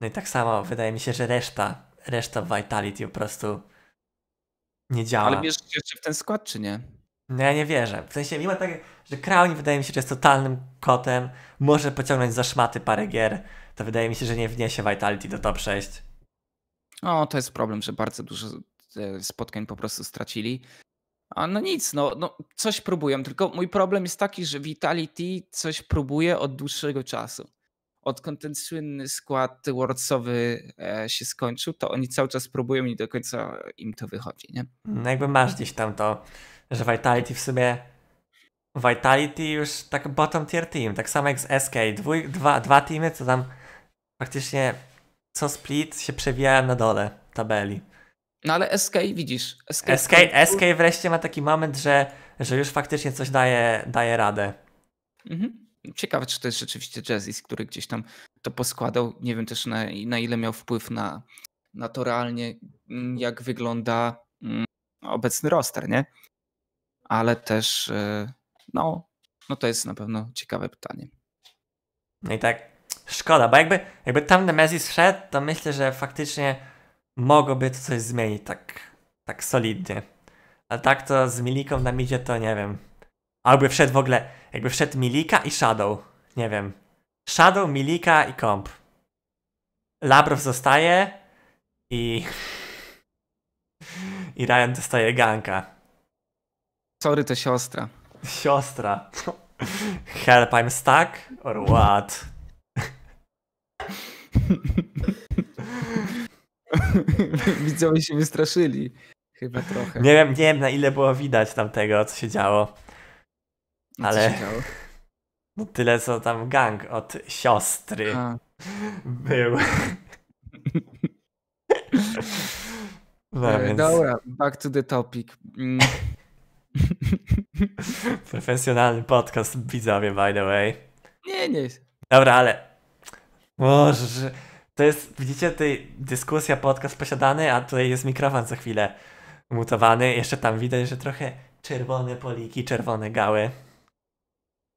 No i tak samo wydaje mi się, że reszta, reszta Vitality po prostu nie działa. Ale bierzesz jeszcze w ten skład, czy nie? No ja nie wierzę. W sensie, mimo tak, że Crown wydaje mi się, że jest totalnym kotem, może pociągnąć za szmaty parę gier, to wydaje mi się, że nie wniesie Vitality do top 6. No, to jest problem, że bardzo dużo e, spotkań po prostu stracili. A no nic, no, no coś próbują, tylko mój problem jest taki, że Vitality coś próbuje od dłuższego czasu. Odkąd ten słynny skład Wordsowy e, się skończył, to oni cały czas próbują i do końca im to wychodzi, nie? No jakby masz gdzieś tam to, że Vitality w sobie Vitality już tak bottom tier team, tak samo jak z SK, Dwój, dwa, dwa teamy, co tam faktycznie co split się przewija na dole tabeli. No ale SK widzisz. SK, SK, SK wreszcie ma taki moment, że, że już faktycznie coś daje, daje radę. Mhm. Ciekawe, czy to jest rzeczywiście Jazzis, który gdzieś tam to poskładał. Nie wiem też na, na ile miał wpływ na, na to realnie, mm, jak wygląda mm, obecny roster, nie? Ale też, e, no, no to jest na pewno ciekawe pytanie. No i tak szkoda, bo jakby, jakby tam Nemesis wszedł, to myślę, że faktycznie mogłoby to coś zmienić tak, tak solidnie. A tak to z Miliką na midzie to nie wiem. Albo wszedł w ogóle, jakby wszedł Milika i Shadow. Nie wiem. Shadow, Milika i Komp. Labrow zostaje i... I Ryan dostaje ganka. Sorry, to siostra. Siostra. Help, I'm stuck? Or what? Widzowie się wystraszyli. Chyba trochę. Nie wiem, nie wiem na ile było widać tam tego, co się działo. Ale. No tyle co tam gang od siostry A. był. No, e, więc... Dobra, back to the topic. Mm. Profesjonalny podcast widzowie, by the way. Nie, nie. Dobra, ale Boże, to jest, widzicie, tutaj dyskusja, podcast posiadany, a tutaj jest mikrofon za chwilę mutowany. Jeszcze tam widać, że trochę czerwone poliki, czerwone gały.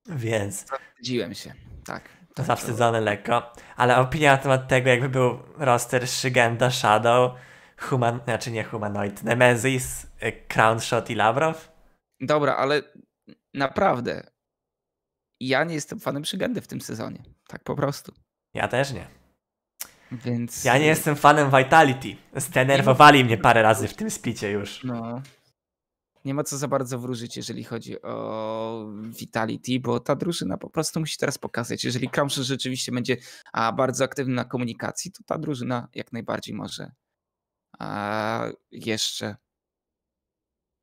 Więc. Zawstydziłem się, tak. tak zawstydzone było. lekko. Ale opinia na temat tego, jakby był roster Shigenda, Shadow, human, znaczy nie humanoid, Nemesis, Crown Shot i Lavrov? Dobra, ale naprawdę. Ja nie jestem fanem Shigendy w tym sezonie. Tak po prostu. Ja też nie. Więc... Ja nie jestem fanem Vitality. Zdenerwowali mnie parę razy w tym spicie już. No. Nie ma co za bardzo wróżyć, jeżeli chodzi o Vitality, bo ta drużyna po prostu musi teraz pokazać. Jeżeli Kramszy rzeczywiście będzie a, bardzo aktywny na komunikacji, to ta drużyna jak najbardziej może a, jeszcze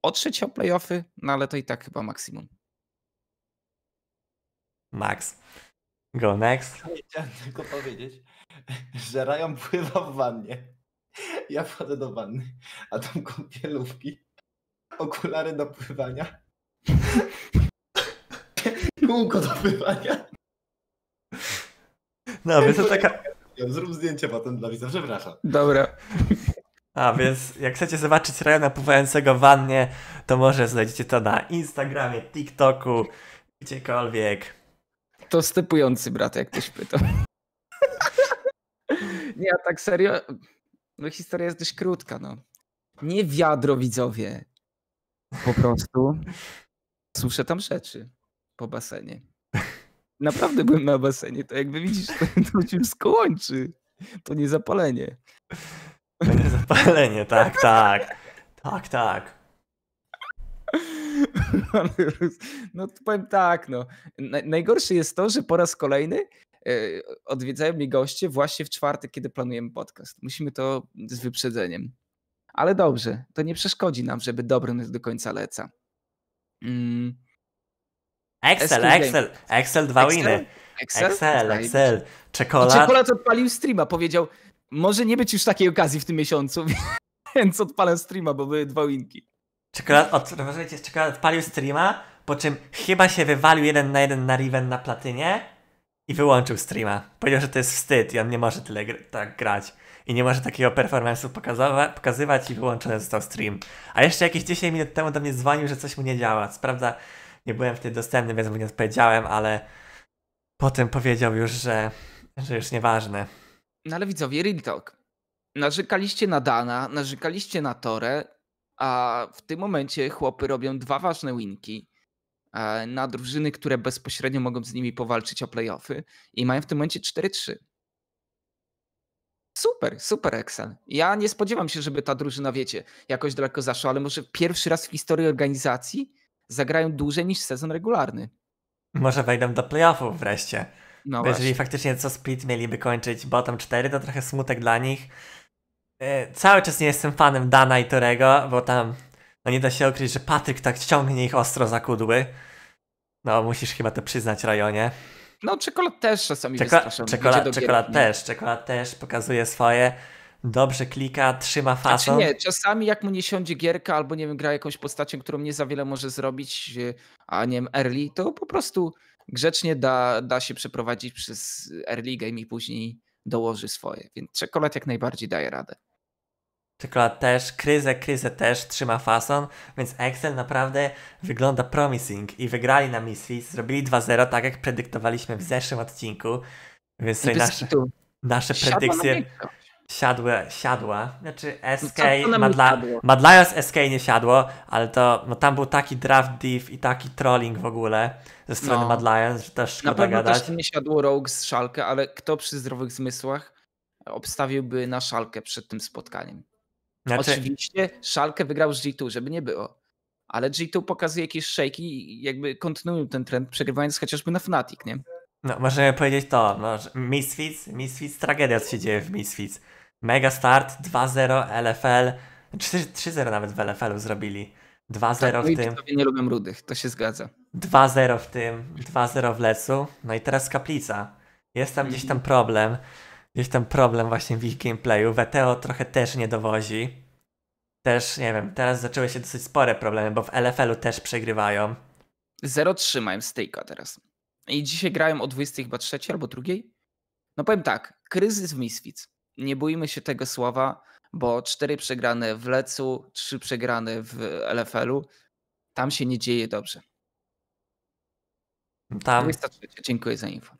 otrzeć o playoffy, no ale to i tak chyba maksimum. Max. Go next. Chciałem tylko powiedzieć, że Ryan pływa w wannie. Ja wchodzę do wanny, a tam kąpielówki, okulary do pływania, kółko do pływania. No, więc to taka... Zrób zdjęcie potem dla widza, przepraszam. Dobra. A więc jak chcecie zobaczyć Ryana pływającego w wannie, to może znajdziecie to na Instagramie, TikToku, gdziekolwiek. To stypujący brat, jak ktoś pytał. Nie, a tak serio, no historia jest dość krótka, no. Nie wiadro widzowie. Po prostu słyszę tam rzeczy po basenie. Naprawdę byłem na basenie, to jakby widzisz, to, to się skończy. To nie zapalenie. To nie zapalenie, tak, tak. Tak, tak. No powiem tak, no. Najgorsze jest to, że po raz kolejny e, odwiedzają mi goście właśnie w czwartek, kiedy planujemy podcast. Musimy to z wyprzedzeniem. Ale dobrze, to nie przeszkodzi nam, żeby dobrym do końca leca. Mm. Excel, Excel, Excel, dwa Excel? winy. Excel, Excel, Excel. Znaczy, czekolad. czekolad odpalił streama, powiedział, może nie być już takiej okazji w tym miesiącu, więc odpalę streama, bo były dwa winki. Czekolad, czekolad odpalił streama, po czym chyba się wywalił jeden na jeden na Riven na platynie i wyłączył streama. Powiedział, że to jest wstyd i on nie może tyle gr tak grać. I nie może takiego performance'u pokazywać i wyłączony został stream. A jeszcze jakieś 10 minut temu do mnie dzwonił, że coś mu nie działa. Co prawda nie byłem wtedy dostępny, więc mu nie odpowiedziałem, ale potem powiedział już, że, że już nieważne. No ale widzowie, real talk. Narzekaliście na Dana, narzekaliście na Torę, a w tym momencie chłopy robią dwa ważne winki e, na drużyny, które bezpośrednio mogą z nimi powalczyć o playoffy i mają w tym momencie 4-3. Super, super Excel. Ja nie spodziewam się, żeby ta drużyna, wiecie, jakoś daleko zaszła, ale może pierwszy raz w historii organizacji zagrają dłużej niż sezon regularny. Może wejdą do playoffów wreszcie. No Bo jeżeli faktycznie co split mieliby kończyć bottom 4, to trochę smutek dla nich E, cały czas nie jestem fanem Dana i Torego, bo tam no nie da się okryć, że Patryk tak ściągnie ich ostro za kudły. No, musisz chyba to przyznać, Rajonie. No, czekolad też czasami Czeko czekolad, czekolad też, czekolad też pokazuje swoje. Dobrze klika, trzyma fason. Znaczy nie, czasami jak mu nie siądzie gierka albo nie wiem, gra jakąś postacią, którą nie za wiele może zrobić, e, a nie wiem, early, to po prostu grzecznie da, da się przeprowadzić przez early game i później dołoży swoje. Więc czekolad jak najbardziej daje radę. Czekolada też, Kryzę, Kryzę też trzyma fason, więc Excel naprawdę wygląda promising i wygrali na misji, zrobili 2-0, tak jak predyktowaliśmy w zeszłym odcinku, więc tutaj nasze, nasze predykcje siadły, siadła, znaczy SK, Mad Lions SK nie siadło, ale to, no tam był taki draft div i taki trolling w ogóle ze strony no. Lions, że też szkoda gadać. Na pewno też nie siadło Rogue z Szalkę, ale kto przy zdrowych zmysłach obstawiłby na Szalkę przed tym spotkaniem? Znaczy... Oczywiście Szalkę wygrał z G2, żeby nie było. Ale G2 pokazuje jakieś szejki i jakby kontynuują ten trend, przegrywając chociażby na Fnatic, nie? No, możemy powiedzieć to, no, Misfits, Misfits, tragedia co się dzieje w Misfits. Mega start, 2-0 LFL, 3-0 nawet w LFL-u zrobili. 2-0 tak, no w tym. Nie lubię rudych, to się zgadza. 2-0 w tym, 2-0 w Lecu. No i teraz Kaplica. Jest tam mm. gdzieś tam mhm. problem. Jest ten problem właśnie w ich gameplayu. WTO e trochę też nie dowozi. Też, nie wiem, teraz zaczęły się dosyć spore problemy, bo w LFL-u też przegrywają. 0-3 mają stejka teraz. I dzisiaj grałem o 20 chyba trzeciej albo drugiej. No powiem tak, kryzys w Misfits. Nie boimy się tego słowa, bo cztery przegrane w Lecu, trzy przegrane w LFL-u. Tam się nie dzieje dobrze. Tam. 23. Dziękuję za info.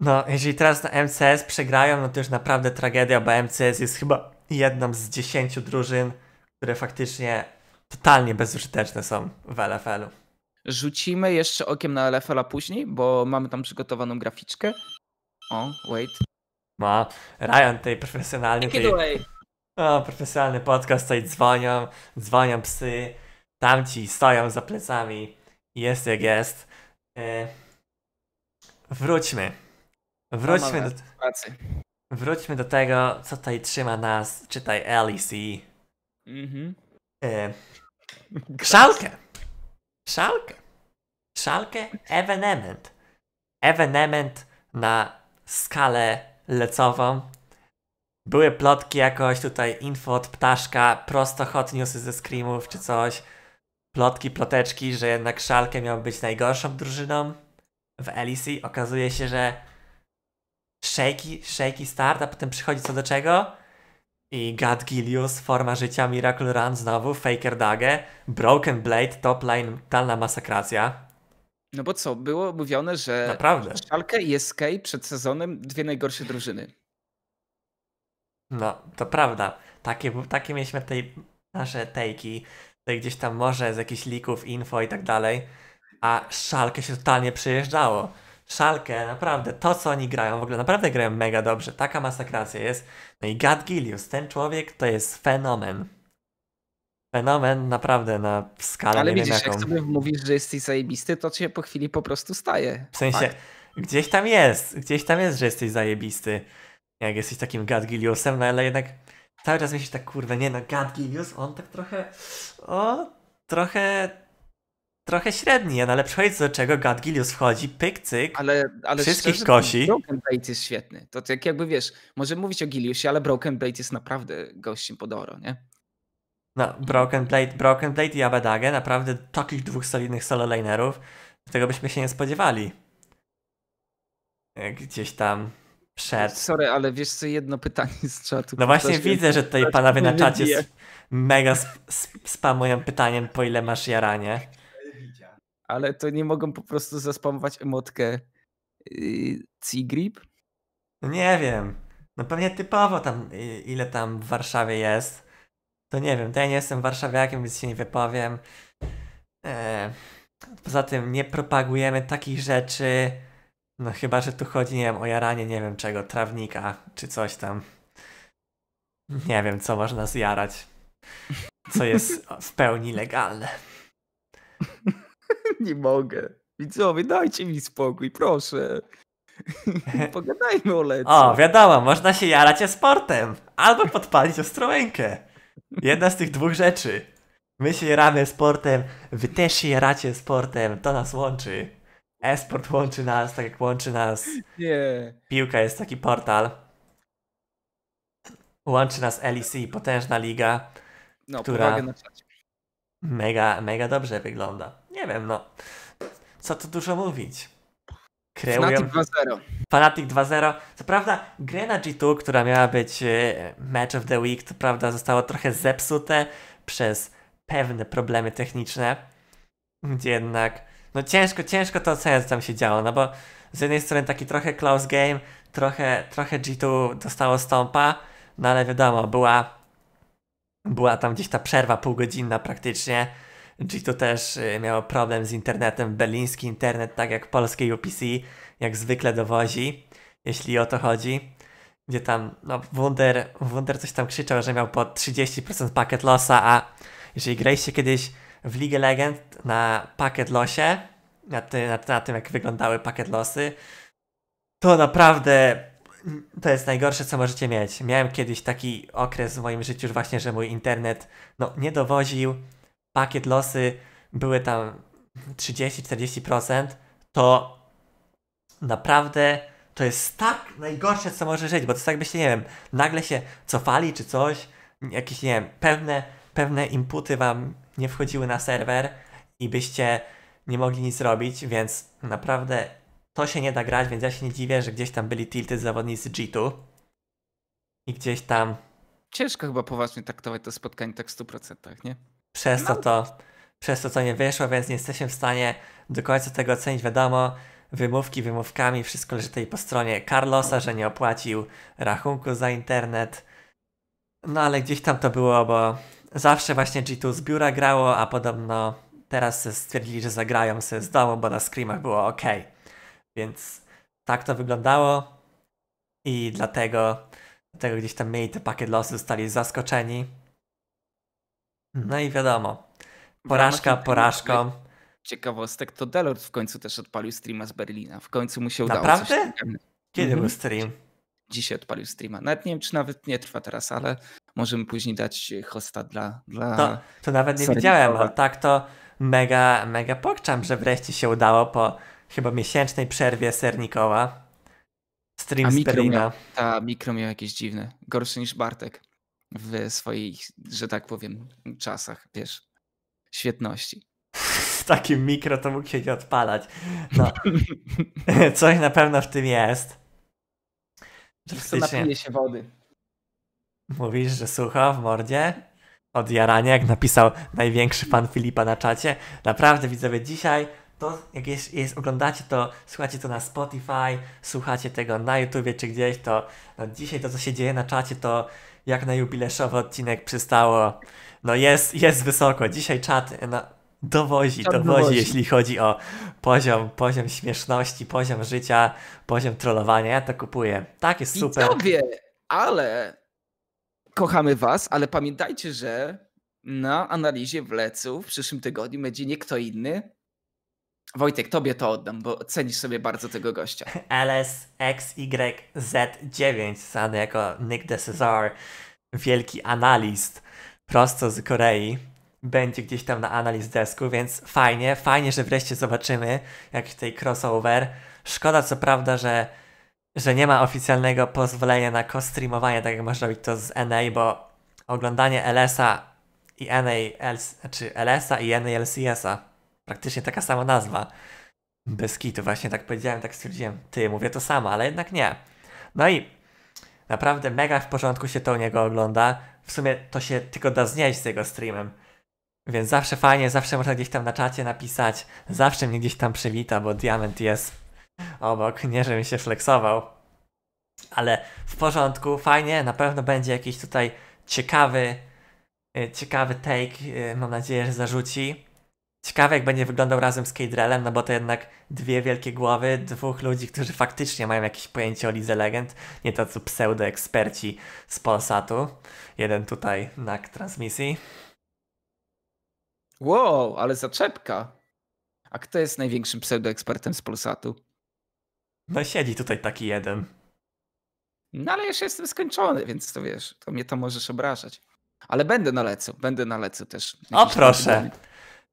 No, jeżeli teraz na MCS przegrają, no to już naprawdę tragedia, bo MCS jest chyba jedną z dziesięciu drużyn, które faktycznie totalnie bezużyteczne są w LFL-u. Rzucimy jeszcze okiem na LFL-a później, bo mamy tam przygotowaną graficzkę. O, wait. Ma, Ryan tej profesjonalnie. Tej... O, profesjonalny podcast, tutaj dzwonią, dzwonią psy, tamci stoją za plecami. Jest jak jest. Yy... Wróćmy Wróćmy do, wróćmy do tego, co tutaj trzyma nas, czytaj Alice. Mhm. E, szalkę. Szalkę. Szalkę na skalę lecową. Były plotki jakoś tutaj, info od ptaszka, prosto hot newsy ze screamów czy coś. Plotki, ploteczki, że jednak szalkę miał być najgorszą drużyną w Elisi. Okazuje się, że shaky, shaky start, a potem przychodzi co do czego? I God Gilius, Forma Życia, Miracle Run znowu, Faker Dage, Broken Blade, Top Line, totalna masakracja. No bo co, było mówione, że Naprawdę. Szalkę i SK przed sezonem dwie najgorsze drużyny. No, to prawda. Takie, takie mieliśmy tej, nasze take'i, tutaj gdzieś tam może z jakichś lików, info i tak dalej, a Szalkę się totalnie przejeżdżało. Szalkę, naprawdę, to co oni grają, w ogóle naprawdę grają mega dobrze, taka masakracja jest. No i Gad Gilius, ten człowiek to jest fenomen. Fenomen naprawdę na skalę Ale widzisz, jaką. jak sobie mówisz, że jesteś zajebisty, to cię po chwili po prostu staje. W sensie, Fakt. gdzieś tam jest, gdzieś tam jest, że jesteś zajebisty. Jak jesteś takim Gad Giliusem, no ale jednak cały czas myślisz tak, kurwa, nie no, Gad Gilius, on tak trochę, o, trochę trochę średni, ale przychodzi do czego Gadgilius wchodzi, pyk, cyk, ale, ale wszystkich szczerze, kosi. Broken Blade jest świetny. To tak jakby wiesz, może mówić o Giliusie, ale Broken Blade jest naprawdę gościem pod oro, nie? No, Broken Blade, Broken Blade i Abedage, naprawdę takich dwóch solidnych solo lanerów, tego byśmy się nie spodziewali. Gdzieś tam przed. Sorry, ale wiesz co, jedno pytanie z czatu. No właśnie widzę, że tutaj panowie na czacie mega sp spamują pytaniem, po ile masz jaranie ale to nie mogą po prostu zaspamować emotkę y, C-Grip? No nie wiem. No pewnie typowo tam, y, ile tam w Warszawie jest. To nie wiem, to ja nie jestem warszawiakiem, więc się nie wypowiem. Eee, poza tym nie propagujemy takich rzeczy, no chyba, że tu chodzi, nie wiem, o jaranie, nie wiem czego, trawnika, czy coś tam. Nie wiem, co można zjarać, co jest w pełni legalne. nie mogę. Widzowie, dajcie mi spokój, proszę. Pogadajmy o lecie. O, wiadomo, można się jarać sportem. Albo podpalić ostrołękę. Jedna z tych dwóch rzeczy. My się jaramy sportem, wy też się jaracie sportem, to nas łączy. Esport łączy nas, tak jak łączy nas. Nie. Piłka jest taki portal. Łączy nas LEC, potężna liga, no, która mega, mega dobrze wygląda nie wiem, no. Co tu dużo mówić. Kreują... Fanatic 2-0. Fnatic 2-0. Co prawda, grę na G2, która miała być e, Match of the Week, to prawda, zostało trochę zepsute przez pewne problemy techniczne, gdzie jednak, no ciężko, ciężko to oceniać, co tam się działo, no bo z jednej strony taki trochę close game, trochę, trochę G2 dostało stąpa, no ale wiadomo, była, była tam gdzieś ta przerwa półgodzinna praktycznie, czyli to też y, miało problem z internetem. Berliński internet, tak jak polskie UPC, jak zwykle dowozi, jeśli o to chodzi. Gdzie tam, no, Wunder, Wunder coś tam krzyczał, że miał po 30% pakiet losa, a jeżeli graliście kiedyś w League of Legends na pakiet losie, na, ty, na, na tym jak wyglądały pakiet losy, to naprawdę to jest najgorsze, co możecie mieć. Miałem kiedyś taki okres w moim życiu, właśnie, że mój internet no, nie dowoził, pakiet losy były tam 30-40%, to naprawdę to jest tak najgorsze, co może żyć, bo to jest jakbyście, nie wiem, nagle się cofali czy coś, jakieś, nie wiem, pewne, pewne inputy wam nie wchodziły na serwer i byście nie mogli nic zrobić, więc naprawdę to się nie da grać, więc ja się nie dziwię, że gdzieś tam byli tilty zawodnicy G2 i gdzieś tam... Ciężko chyba poważnie traktować to spotkanie tak w 100%, nie? przez to, to, przez to to nie wyszło, więc nie jesteśmy w stanie do końca tego ocenić. Wiadomo, wymówki wymówkami, wszystko leży tutaj po stronie Carlosa, że nie opłacił rachunku za internet. No ale gdzieś tam to było, bo zawsze właśnie G2 z biura grało, a podobno teraz stwierdzili, że zagrają sobie z domu, bo na screamach było ok. Więc tak to wyglądało i dlatego, dlatego gdzieś tam mieli te pakiet losy, zostali zaskoczeni. Mhm. No i wiadomo, porażka porażką. Ciekawostek, to Delord w końcu też odpalił streama z Berlina. W końcu mu się udało. Naprawdę? Kiedy mhm. był stream? Dzisiaj odpalił streama. Nawet nie wiem, czy nawet nie trwa teraz, ale możemy później dać hosta dla... dla to, to nawet nie widziałem, ale tak to mega, mega pokczam, że wreszcie się udało po chyba miesięcznej przerwie Sernikowa. Stream A z Berlina. Miał, ta mikro miał jakieś dziwne. Gorszy niż Bartek w swoich, że tak powiem, czasach, wiesz, świetności. W takim mikro to mógł się nie odpalać. No. Coś na pewno w tym jest. Że napije się wody. Mówisz, że sucho w mordzie? Od jarania, jak napisał największy pan Filipa na czacie. Naprawdę widzowie, dzisiaj to jak jest, jest, oglądacie to, słuchacie to na Spotify, słuchacie tego na YouTubie czy gdzieś, to no dzisiaj to, co się dzieje na czacie, to jak na jubileszowy odcinek przystało. No jest, jest wysoko. Dzisiaj czat na, dowozi, czat dowozi, dowozi, jeśli chodzi o poziom, poziom śmieszności, poziom życia, poziom trollowania. Ja to kupuję. Tak, jest super. Widzowie, ale kochamy was, ale pamiętajcie, że na analizie wleców w przyszłym tygodniu będzie nie kto inny, Wojtek, tobie to oddam, bo cenisz sobie bardzo tego gościa. LSXYZ9, znany jako Nick DeCesar, wielki analist prosto z Korei, będzie gdzieś tam na analiz desku, więc fajnie, fajnie, że wreszcie zobaczymy jakiś tutaj crossover. Szkoda co prawda, że, że nie ma oficjalnego pozwolenia na co-streamowanie, tak jak można robić to z NA, bo oglądanie LS-a i NA, czy LS-a i NALCS-a Praktycznie taka sama nazwa. Beskitu, właśnie tak powiedziałem, tak stwierdziłem. Ty, mówię to samo, ale jednak nie. No i naprawdę mega w porządku się to u niego ogląda. W sumie to się tylko da znieść z jego streamem. Więc zawsze fajnie, zawsze można gdzieś tam na czacie napisać. Zawsze mnie gdzieś tam przywita, bo diament jest obok. Nie, żebym się flexował. Ale w porządku, fajnie. Na pewno będzie jakiś tutaj ciekawy, y, ciekawy take. Y, mam nadzieję, że zarzuci. Ciekawe, jak będzie wyglądał razem z Kejdrelem, no bo to jednak dwie wielkie głowy, dwóch ludzi, którzy faktycznie mają jakieś pojęcie o Lidze Legend, nie to co pseudoeksperci z Polsatu. Jeden tutaj na transmisji. Wow, ale zaczepka. A kto jest największym pseudoekspertem z Polsatu? No siedzi tutaj taki jeden. No ale jeszcze jestem skończony, więc to wiesz, to mnie to możesz obrażać. Ale będę na lecu, będę na lecu też. O proszę.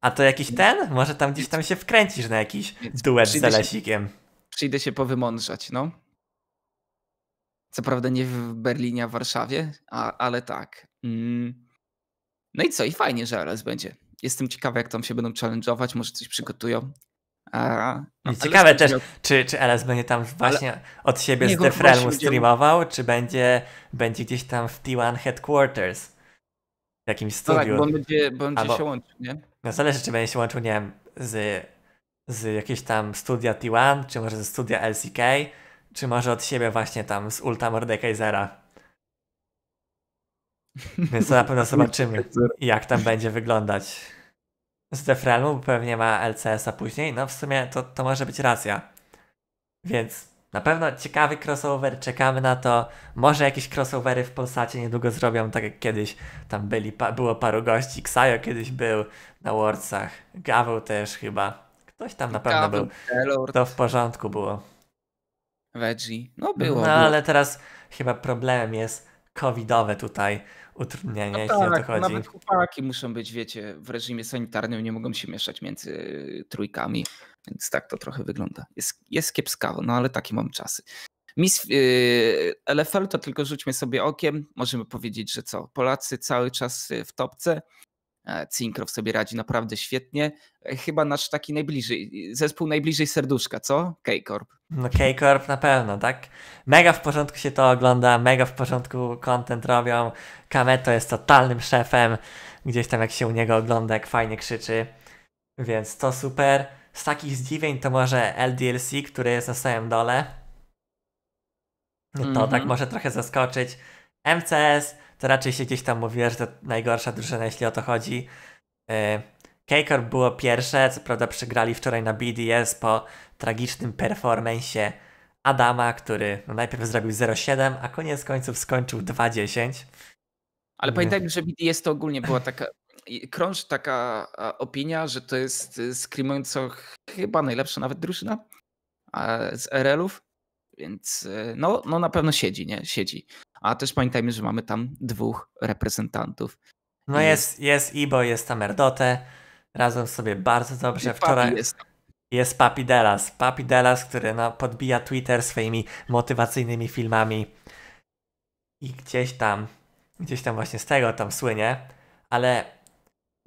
A to jakiś ten? Może tam gdzieś tam się wkręcisz na jakiś duet przyjdę z Lesikiem. Się, przyjdę się powymądrzać, no. Co prawda nie w Berlinie, a w Warszawie, a, ale tak. Mm. No i co? I fajnie, że LS będzie. Jestem ciekawy, jak tam się będą challenge'ować, może coś przygotują. A, no, ciekawe też, miał... czy, czy LS będzie tam właśnie ale... od siebie nie, z Defrelmu streamował, czy będzie, będzie gdzieś tam w T1 Headquarters. W jakimś studiu. No tak, bo on będzie, bo on będzie Albo... się łączył, nie? No zależy, czy będzie się łączył, nie wiem, z, z tam studia T1, czy może ze studia LCK, czy może od siebie właśnie tam z Ulta Mordekaisera. Więc to na pewno zobaczymy, jak tam będzie wyglądać. Z Defrelmu pewnie ma LCS-a później, no w sumie to, to może być racja. Więc na pewno ciekawy crossover, czekamy na to. Może jakieś crossovery w Polsacie niedługo zrobią, tak jak kiedyś tam byli, pa, było paru gości. Xayo kiedyś był na Wordsach, Gaweł też chyba. Ktoś tam na pewno był. To w porządku było. Veggie. No było. No ale teraz chyba problemem jest covidowe tutaj utrudnienie, no jeśli o to tak, chodzi. Nawet chłopaki muszą być, wiecie, w reżimie sanitarnym, nie mogą się mieszać między trójkami. Więc tak to trochę wygląda. Jest, jest kiepskawo, no ale takie mam czasy. Miss yy, LFL to tylko rzućmy sobie okiem. Możemy powiedzieć, że co? Polacy cały czas y, w topce. E, Cinkrow sobie radzi naprawdę świetnie. E, chyba nasz taki najbliżej, zespół najbliżej serduszka, co? K-Corp. No K-Corp na pewno, tak? Mega w porządku się to ogląda, mega w porządku content robią. Kameto jest totalnym szefem. Gdzieś tam jak się u niego ogląda, jak fajnie krzyczy. Więc to super. Z takich zdziwień to może LDLC, który jest na samym dole. To mhm. tak może trochę zaskoczyć. MCS to raczej się gdzieś tam mówiłeś, że to najgorsza drużyna, jeśli o to chodzi. Y, K-Corp było pierwsze, co prawda przegrali wczoraj na BDS po tragicznym performanceie Adama, który no najpierw zrobił 0,7, a koniec końców skończył 2,10. Ale pamiętajmy, że BDS to ogólnie była taka krąży taka opinia, że to jest screamująco y, chyba najlepsza nawet drużyna z RL-ów, więc y, no, no na pewno siedzi, nie? Siedzi. A też pamiętajmy, że mamy tam dwóch reprezentantów. No jest, jest Ibo, jest tam Erdote, sobie bardzo dobrze. Wczoraj jest, jest Papi Delas. Papi Delas, który no, podbija Twitter swoimi motywacyjnymi filmami i gdzieś tam, gdzieś tam właśnie z tego tam słynie, ale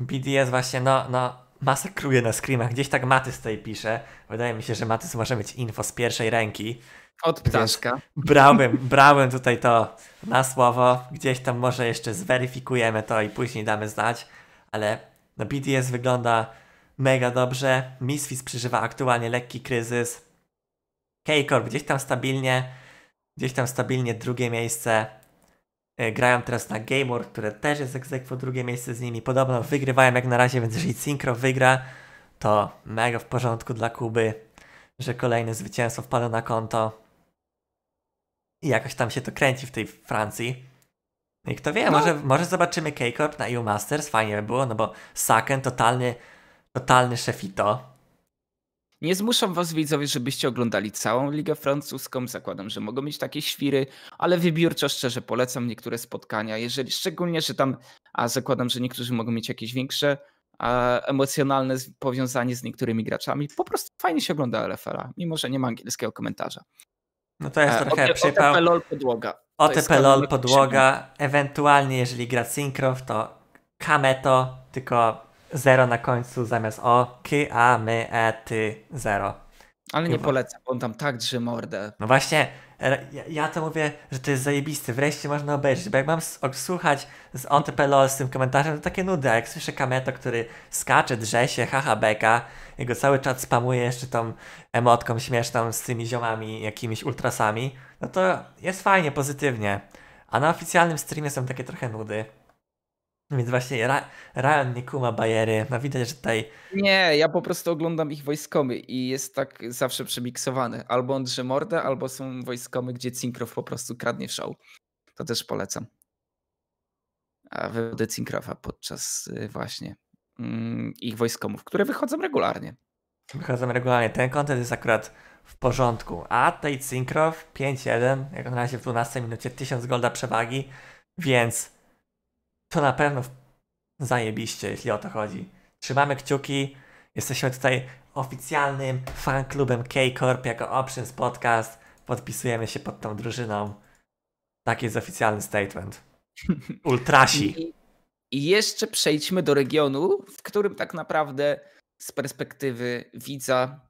BDS właśnie no, no, masakruje na screamach. Gdzieś tak Matys tutaj pisze. Wydaje mi się, że Matys może mieć info z pierwszej ręki. Od ptaszka. Brałem, brałem tutaj to na słowo. Gdzieś tam może jeszcze zweryfikujemy to i później damy znać. Ale no BDS wygląda mega dobrze. Misfis przeżywa aktualnie lekki kryzys. K-Corp gdzieś tam stabilnie. Gdzieś tam stabilnie drugie miejsce. E, grają teraz na Gamor, które też jest egzekwo drugie miejsce z nimi. Podobno wygrywają jak na razie, więc jeżeli Synchro wygra, to mega w porządku dla Kuby, że kolejne zwycięstwo wpada na konto. I jakoś tam się to kręci w tej Francji. No I kto wie, no. może, może zobaczymy K-Corp na EU Masters, fajnie by było, no bo Saken totalny, totalny szefito. Nie zmuszam was widzowie, żebyście oglądali całą Ligę Francuską. Zakładam, że mogą mieć takie świry, ale wybiórczo szczerze polecam niektóre spotkania, jeżeli szczególnie, że tam, a zakładam, że niektórzy mogą mieć jakieś większe emocjonalne powiązanie z niektórymi graczami. Po prostu fajnie się ogląda LFL-a, mimo że nie ma angielskiego komentarza. No to jest e, trochę przypał. OTP LOL podłoga. OTP LOL podłoga, ewentualnie jeżeli gra Synchrof, to Kameto, tylko zero na końcu zamiast o, ki, a, my, e, ty, zero. Ale Chyba. nie polecam, bo on tam tak drzy mordę. No właśnie, e, ja, ja, to mówię, że to jest zajebisty, wreszcie można obejrzeć, bo jak mam słuchać z Ontepelo z tym komentarzem, to takie nudy, a jak słyszę Kameto, który skacze, drze się, haha beka, jego cały czat spamuje jeszcze tą emotką śmieszną z tymi ziomami, jakimiś ultrasami, no to jest fajnie, pozytywnie. A na oficjalnym streamie są takie trochę nudy. Więc właśnie Ryan nie kuma bajery, no widać, że tutaj... Nie, ja po prostu oglądam ich wojskomy i jest tak zawsze przemiksowany. Albo on mordę, albo są wojskomy, gdzie Cinkrow po prostu kradnie w show. To też polecam. A wywody Cinkrowa podczas y, właśnie mm, ich wojskomów, które wychodzą regularnie. Wychodzą regularnie. Ten kontent jest akurat w porządku. A tej Cinkrow 5-1, jak na razie w 12 minucie 1000 golda przewagi, więc to na pewno zajebiście, jeśli o to chodzi. Trzymamy kciuki. Jesteśmy tutaj oficjalnym fanklubem K-Corp jako Options Podcast. Podpisujemy się pod tą drużyną. Taki jest oficjalny statement. Ultrasi. I jeszcze przejdźmy do regionu, w którym tak naprawdę z perspektywy widza,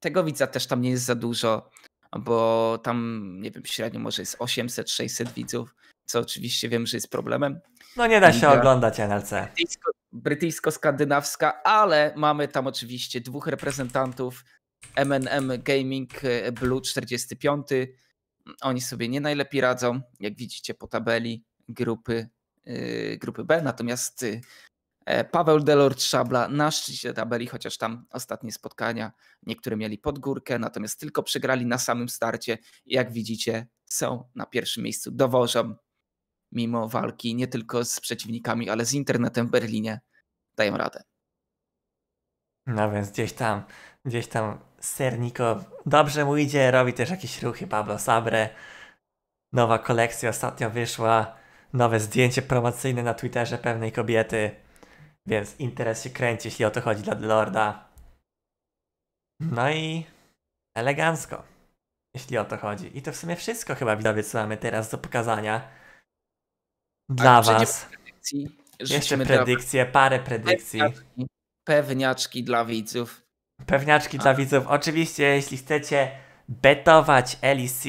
tego widza też tam nie jest za dużo, bo tam, nie wiem, średnio może jest 800-600 widzów, co oczywiście wiem, że jest problemem. No nie da się Liga e, oglądać NLC. Brytyjsko-skandynawska, ale mamy tam oczywiście dwóch reprezentantów MNM Gaming e, Blue 45. Oni sobie nie najlepiej radzą, jak widzicie po tabeli grupy, e, grupy B. Natomiast Paweł Delort Szabla na szczycie tabeli, chociaż tam ostatnie spotkania niektóre mieli pod górkę, natomiast tylko przegrali na samym starcie. Jak widzicie, są na pierwszym miejscu, dowożą mimo walki nie tylko z przeciwnikami, ale z internetem w Berlinie dają radę. No więc gdzieś tam, gdzieś tam Serniko, dobrze mu idzie, robi też jakieś ruchy Pablo Sabre. Nowa kolekcja ostatnio wyszła, nowe zdjęcie promocyjne na Twitterze pewnej kobiety, więc interes się kręci, jeśli o to chodzi dla Lorda. No i elegancko, jeśli o to chodzi. I to w sumie wszystko chyba widowie, co mamy teraz do pokazania. Dla was. Predykcji, Jeszcze predykcje, dla... parę predykcji. Pewniaczki, dla widzów. Pewniaczki A. dla widzów. Oczywiście, jeśli chcecie betować LEC,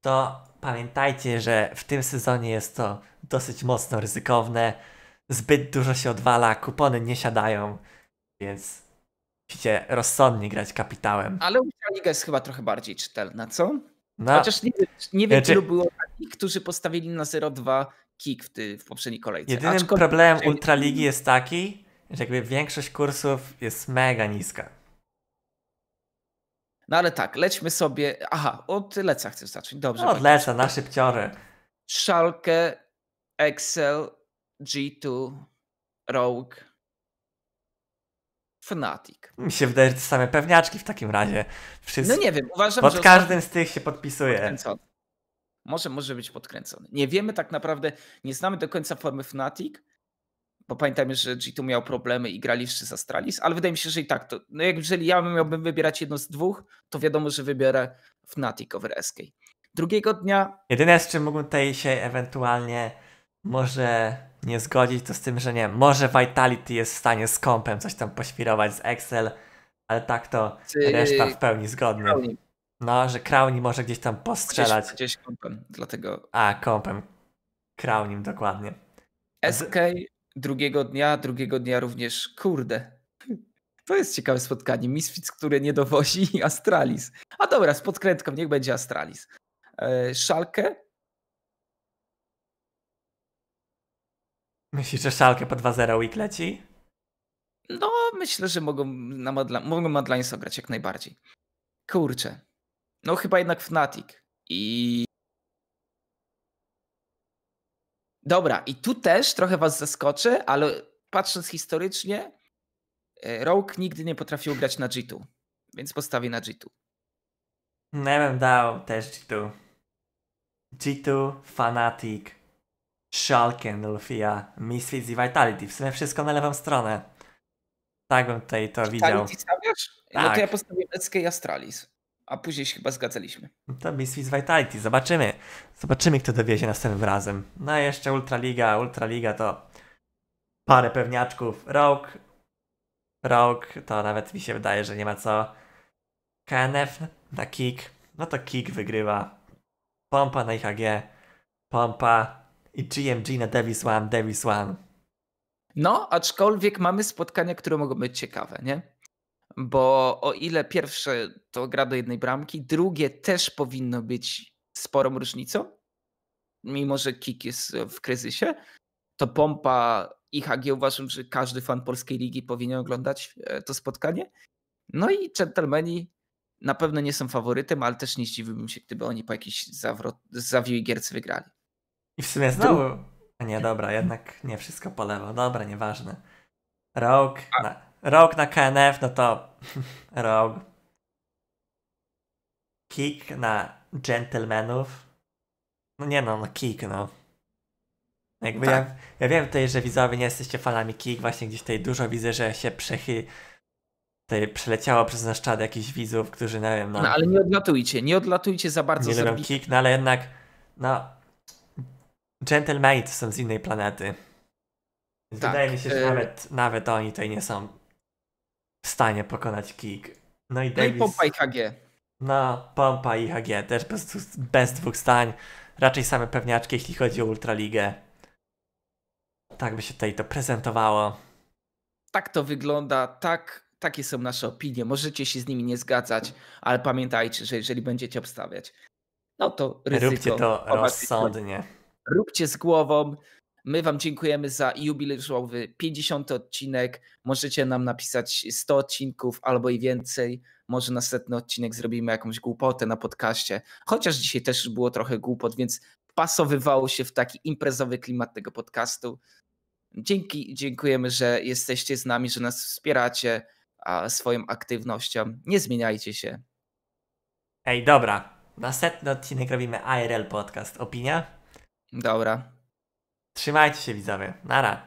to pamiętajcie, że w tym sezonie jest to dosyć mocno ryzykowne. Zbyt dużo się odwala, kupony nie siadają, więc musicie rozsądnie grać kapitałem. Ale Ultra Liga jest chyba trochę bardziej czytelna, co? Na... No. Chociaż nie, nie wiem, znaczy... ilu było takich, którzy postawili na 0,2 2 kick w, ty, w poprzedniej kolejce. Jedynym Aczkolwiek... problemem Ultraligi jest taki, że jakby większość kursów jest mega niska. No ale tak, lećmy sobie. Aha, od Leca chcesz zacząć. Dobrze. No, od Leca, na szybciorę. Szalkę, Excel, G2, Rogue. Fnatic. Mi się wydaje, że to same pewniaczki w takim razie. No nie wiem, uważam, Pod że każdym z tych się podpisuje. Podkręcony. Może, może być podkręcony. Nie wiemy tak naprawdę, nie znamy do końca formy Fnatic, bo pamiętajmy, że G2 miał problemy i grali jeszcze z Astralis, ale wydaje mi się, że i tak to, no jak jeżeli ja miałbym wybierać jedno z dwóch, to wiadomo, że wybiorę Fnatic over SK. Drugiego dnia... Jedyne z czym mógłbym tutaj się ewentualnie może nie zgodzić, to z tym, że nie, może Vitality jest w stanie z kompem coś tam poświrować z Excel, ale tak to reszta w pełni zgodna. No, że Crowni może gdzieś tam postrzelać. Gdzieś, gdzieś kompem, dlatego. A, kompem. Crownim, dokładnie. SK drugiego dnia, drugiego dnia również, kurde. To jest ciekawe spotkanie. Misfits, które nie dowozi, i Astralis. A dobra, z podkrętką, niech będzie Astralis. E, Szalkę Myślisz, że szalkę po 2-0 Week leci? No, myślę, że mogą na Madla mogą Madlines grać jak najbardziej. Kurczę. No chyba jednak Fnatic. I... Dobra, i tu też trochę was zaskoczę, ale patrząc historycznie, e, Rogue nigdy nie potrafił grać na G2, więc postawi na G2. No dał też G2. G2, Shulkin, Lufia, Misfits i Vitality. W sumie wszystko na lewą stronę. Tak bym tutaj to widział. Tak. No to ja tak. postawię Eckę i Astralis. A później się chyba zgadzaliśmy. No to Misfits Vitality. Zobaczymy. Zobaczymy, kto dowiezie następnym razem. No a jeszcze Ultraliga. Ultraliga to parę pewniaczków. Rogue. Rogue to nawet mi się wydaje, że nie ma co. KNF na kick. No to kick wygrywa. Pompa na IHG. Pompa i GMG na Davis One, Davis One. No, aczkolwiek mamy spotkania, które mogą być ciekawe, nie? Bo o ile pierwsze to gra do jednej bramki, drugie też powinno być sporą różnicą, mimo że Kik jest w kryzysie, to pompa i HG uważam, że każdy fan polskiej ligi powinien oglądać e, to spotkanie. No i dżentelmeni na pewno nie są faworytem, ale też nie zdziwiłbym się, gdyby oni po jakiejś zawiłej gierce wygrali. I w sumie znowu. A nie, dobra, jednak nie wszystko po lewo. Dobra, nieważne. Rogue na, Rogue na KNF, no to Rogue. Kick na gentlemanów. No nie no, no kick, no. Jakby tak. ja, ja wiem tutaj, że widzowie nie jesteście fanami kick, właśnie gdzieś tutaj dużo widzę, że się przechy... Tutaj przeleciało przez nasz czad jakichś widzów, którzy nie wiem, no... no ale nie odlatujcie, nie odlatujcie za bardzo. Nie lubią kick, no ale jednak, no Gentlemate są z innej planety. tak, wydaje mi się, że e... nawet, nawet oni tutaj nie są w stanie pokonać Kik. No i Davis... No i pompa i HG. No, pompa i HG też bez, bez dwóch stań. Raczej same pewniaczki, jeśli chodzi o Ultraligę. Tak by się tutaj to prezentowało. Tak to wygląda, tak, takie są nasze opinie. Możecie się z nimi nie zgadzać, ale pamiętajcie, że jeżeli będziecie obstawiać, no to ryzyko... Róbcie to rozsądnie róbcie z głową. My Wam dziękujemy za jubileuszowy 50 odcinek. Możecie nam napisać 100 odcinków albo i więcej. Może następny odcinek zrobimy jakąś głupotę na podcaście. Chociaż dzisiaj też było trochę głupot, więc pasowywało się w taki imprezowy klimat tego podcastu. Dzięki, dziękujemy, że jesteście z nami, że nas wspieracie a, swoją aktywnością. Nie zmieniajcie się. Ej, dobra. Następny odcinek robimy ARL Podcast. Opinia? Dobra. Trzymajcie się widzowie. raz.